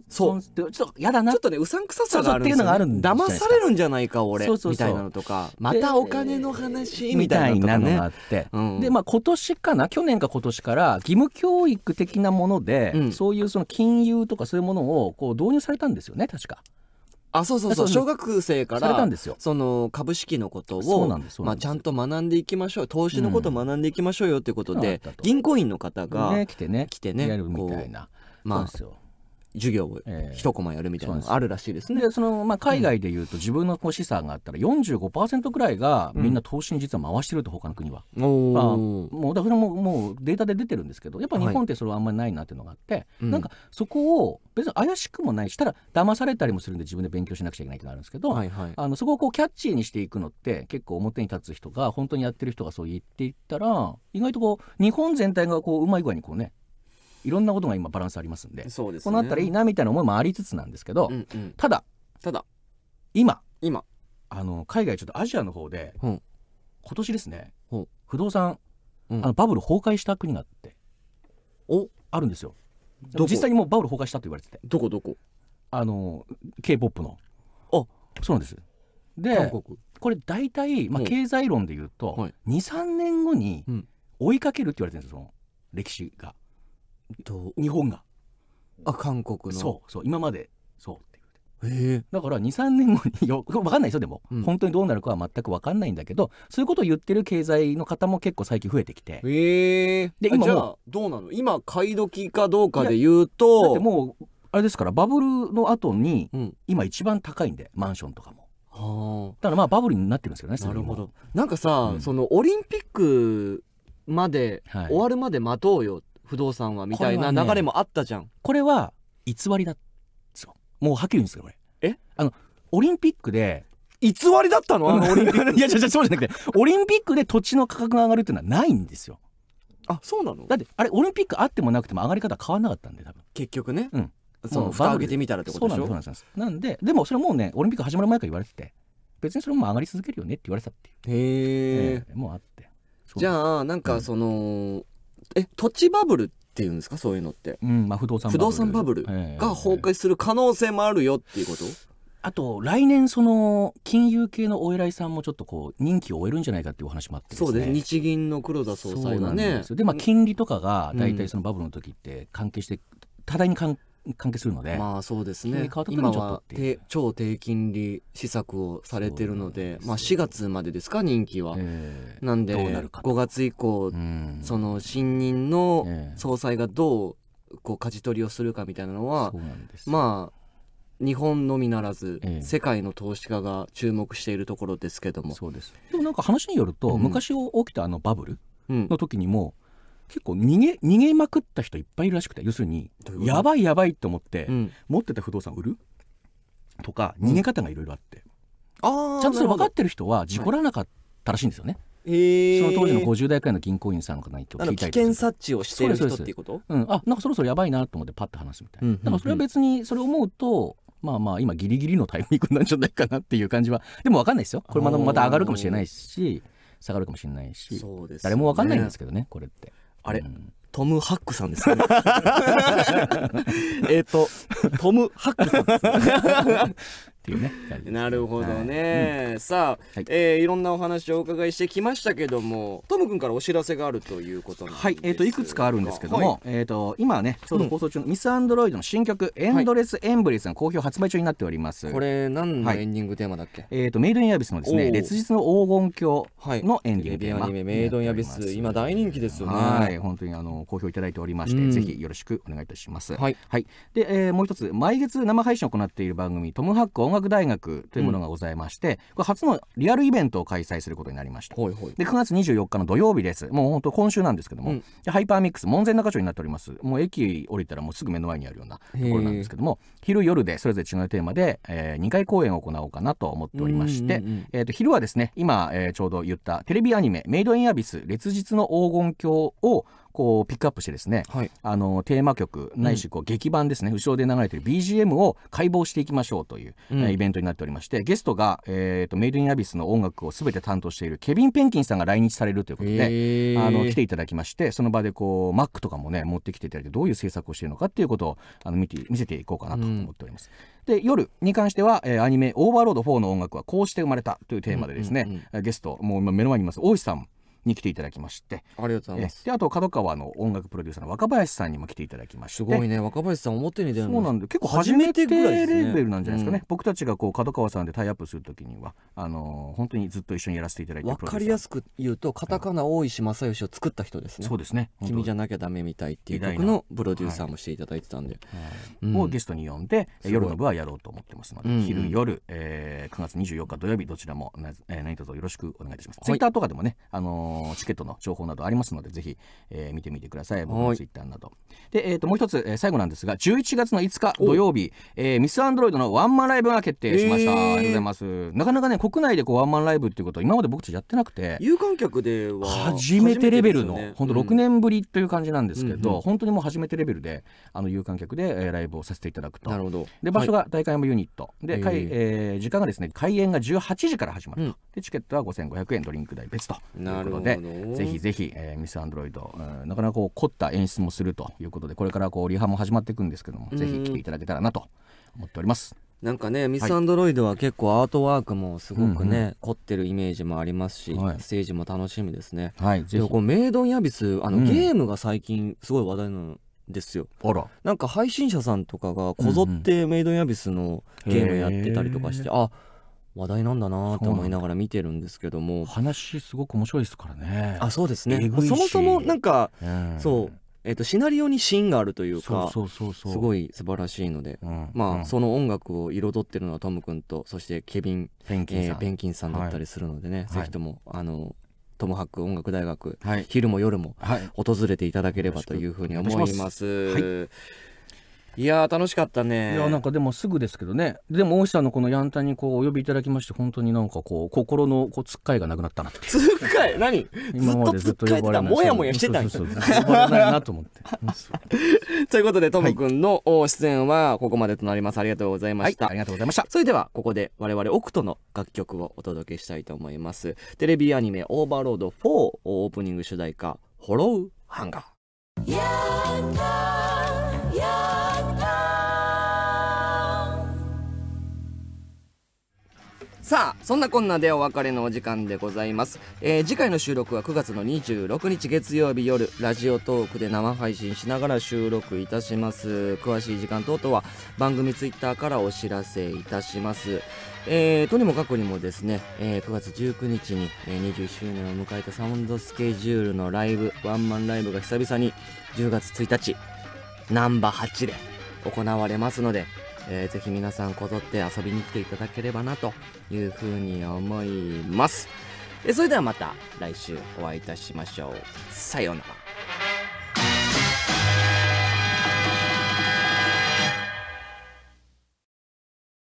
そうちょっと嫌だなちょっとねうさんくささがあるんですよ、騙され
るんじゃないか俺みたいなのとかまたお金の話みたいなのがあって、うん、で
まあ今年かな去年か今年から義務教育的なもので、うん、そういうその金融とかそういうものをこう導入されたんですよね確か。
あそうそうそう小学生からその株式のことを、まあ、ちゃんと学んでいきましょう投資のことを学んでいきましょうよということで、銀行員の方が、ね、来てね来てねみたいな。まあ、ですよ授業を一コマやるみたいなのがあるらしいですね。えー、そでその、まあ、海外でいうと自分のこう資産
があったら45%ぐらいがみんな投資に実は回してると他の国は。う
ん、まあ、も
うだからももうデータで出てるんですけどやっぱ日本ってそれはあんまりないなっていうのがあって、はい、なんかそこを別に怪しくもないしたら騙されたりもするんで自分で勉強しなくちゃいけないってなるんですけど、はいはい、あのそこをこうキャッチーにしていくのって結構表に立つ人が本当にやってる人がそう言っていったら意外とこう日本全体がこううまい具合にこうねいろんなことが今バランスありますんでそうです、ね、このあったらいいなみたいな思いもありつつなんですけど、うんうん、ただただ今今あの海外ちょっとアジアの方で、うん、今年ですね、うん、不動産、うん、あのバブル崩壊した国があっておあるんですよ実際にもうバブル崩壊したと言われててどこどこあの k p o p のあそうなんですでこれ大体、まあ、経済論で言うと、はい、23年後に追いかけるって言われてるんですその歴史がと日本があ韓国のそうそう今までそうっていうへだから23年後に (laughs) よ分かんないですよでも、うん、本当にどうなるかは全く分かんないんだけどそういうことを言ってる経済の方も結構最近増えてきて
へえで今じゃあどうなの今買い時かどうかで言うとだっても
うあれですからバブルの後に、うん、今一番高いんでマンションとかも。はあ、だからまあバブルになってるんですけどねなるほど
なんかさ、うん、そのオリンピックまで、はい、終わるまで待とうよっ不動産はみたいな流れもあったじゃんこれは
偽りだっもうはっきり言うんですえあのオリンピックで偽りだったのあのオリンピック (laughs) いやじゃそうじゃなくてオリンピックで土地の価格が上がるっていうのはないんですよあそうなのだってあれオリンピックあってもなくても上がり方変わらなかったんで多分結局ねうん
その蓋開けてみたらってことでしょそうなんです
なんででもそれもうねオリンピック始まる前から言われてて
別にそれも上がり続けるよねって言われてたっていうへえ、ね、もうあってじゃあなんかその、うんえ土地バブルっていうんですかそういうのって、うんまあ、不動産不動産バブルが崩壊する可能性もあるよっていうこと、あと来年その金
融系のお偉いさんもちょっとこう任期を終えるんじゃないかっていうお話もあって、ね、そうです日
銀の黒田総裁がねでで、まあ金利と
かが大体そのバブルの時って関係して多大に関関係するので、
まあそうですね。今は超低金利施策をされてるので、まあ4月までですか任期は。えー、なんで5月以降、その新任の総裁がどうこう舵取りをするかみたいなのは、まあ日本のみならず、え世界の投資家が注目しているところですけどもそうです
でもなんか話によると、うん、昔起きたあのバブルの時にも結構逃げ逃げまくった人いっぱいいるらしくて要するにやばいやばいと思って、うん、持ってた不動産売るとか逃げ方がいろいろあって、
うん、あちゃんとそれ分かっ
てる人は事故らなかったらしいんですよね。はいそ
の当時の
50代くらいの銀行員さんとかに聞いたり危険察知をしてる人っていうことうん、あなんかそろそろやばいなと思ってパッと話すみたいな、うんうんうん、だからそれは別にそれ思うとまあまあ今ギリギリのタイミングなんじゃないかなっていう感じは (laughs) でも分かんないですよこれまたまた上がるかもしれないし下がるかもしれないし、ね、誰も分かんないんですけどねこれって。
あれ、うん、トム・ハックさんです、ね、(laughs) えっとトム・ハックさんです、ね、(laughs) っていうねなるほどね、はい、さあ、はいえー、いろんなお話をお伺いしてきましたけどもトム君からお知らせがあるということなんで
すはいえーと、いくつかあるんですけども、はい、えーと、今ねちょうど放送中のミス・アンドロイドの新曲「エンドレス・エンブレス」が好評発売中になっております、はい、これ何のエンディングテーマだっけ、えーと、メイド・イン・アビスのですね烈日の黄金鏡のエンディングテーマ、メイド・イン・アビス今大人気ですよねはい本当にあの好評いただいておりまして、うん、ぜひよろしくお願いいたしますはい、はい、で、えー、もう一つ毎月生配信を行っている番組「トム・ハック音音楽大学というものがございまして、これ初のリアルイベントを開催することになりました、はいはい、で9月24日の土曜日ですもう本当今週なんですけども、ハイパーミックス門前仲町になっておりますもう駅降りたらもうすぐ目の前にあるようなところなんですけども昼夜でそれぞれ違うテーマで、えー、2回公演を行おうかなと思っておりまして、うんうん、えーと、と昼はですね今、えー、ちょうど言ったテレビアニメ「メイド・イン・アビス」「烈日の黄金鏡」をこうピックアップしてですね、はい、あのテーマ曲ないしこう劇版ですね、うん、後ろで流れてる BGM を解剖していきましょうという、うん、イベントになっておりましてゲストが、えーと、メイド・イン・アビスの音楽を全て担当しているケビン・ペンキンさんが来日されるということであの来ていただきましてその場でこう Mac とかもね持ってきていただいてどういう制作をしているのかっていうことをあの見て見せていこうかなと思っております。うん、で夜に関しては、えー、アニメ「オーバーロード4」の音楽はこうして生まれたというテーマでですね、ゲストもう今目の前にいます大石さんに来ていただきましてありがとうございますであと角川の音楽プロデューサーの若林さんにも来ていただきましてすごいね若林さん表に出るのそうなんで結構初めてレベルなんじゃないですかね、ね僕たちがこう角川さんでタイアップするときにはあ
のー、本当にずっと一緒にやらせていただいてわかりやすく言うとカタカナ大石正義を作った人ですね、そうですね君じゃなきゃダメみたいっていう曲のプロデューサーもしていただいてたんで、も
うゲストに呼んで夜の部はやろうと思ってますので、うんうん、昼夜、えー、9月24日土曜日どちらも、えー、何卒よろしくお願いいたします、はい、ツイッターとかでもねあのーチケットの情報などありますのでぜひ、えー、見てみてください僕のツイッターなどで、えーと、もう一つ、えー、最後なんですが11月の5日土曜日、えー、ミスアンドロイドのワンマンライブが決定しました、えー、ありがとうございますなかなかね国内でこうワンマンライブっていうこと今まで僕たちやってなく
て有観客では初めてレベルの、ね、本当6
年ぶりという感じなんですけど、うん、本当にもう初めてレベルであの有観客で、えー、ライブをさせていただくとなるほどで場所が大会もユニット、はい、で、ええー、時間がですね開演が18時から始まると、うん、でチケットは5500円ドリンク代別となるほどのでぜひぜひ、えー、ミス・アンドロイド、うん、なかなかこう凝った演出もするということでこれからこうリハも始まっていくんですけどもぜひ来ていただけたらなと思っております。
なんかねミス・アンドロイドは結構アートワークもすごくね、はい凝ってるイメージもありますし、ステージも楽しみですね。はい、でこうメイド・ン・ヤビスあの、うん、ゲームが最近すごい話題のですよあらなんか配信者さんとかがこぞってメイド・ン・ヤビスのゲームやってたりとかして、うんうん、あ話題なんだなと思いながら見てるんですけども話すごく面白いですからねあそうですねそもそもなんか、うん、そうえーと、シナリオに芯があるというかすごい素晴らしいので、うん、まあ、うん、その音楽を彩ってるのはトム君とそしてケビン・ペンキンさんえー、ンキンさんだったりするのでね、はい、ぜひともあのトムハック音楽大学、はい、昼も夜も訪れていただければというふうに思います。はいいや楽しかったねいやな
んかでもすぐですけどねでも大石さんのこのやんたにこうお呼びいただきまして本当になんかこう心のこうつっかいがなくなったなってつ
っかい何今までずっと呼ばれないもやもやしてたんそそう呼ばれないなと思ってということでともくんの出演はここまでとなりますありがとうございました、はい、ありがとうございましたそれではここで我々オクトの楽曲をお届けしたいと思いますテレビアニメオーバーロード4オープニング主題歌ホロウハンガーさあそんなこんなでお別れのお時間でございます、えー、次回の収録は9月の26日月曜日夜ラジオトークで生配信しながら収録いたします詳しい時間等々は番組ツイッターからお知らせいたしますえー、とにもかくにもですね、えー、9月19日に、えー、2 0周年を迎えたサウンドスケジュールのライブワンマンライブが久々に10月1日ナンバー8で行われますのでえー、ぜひ皆さんこぞって遊びに来ていただければなというふうに思います。えそれではまた来週お会いいたしましょう。さようなら。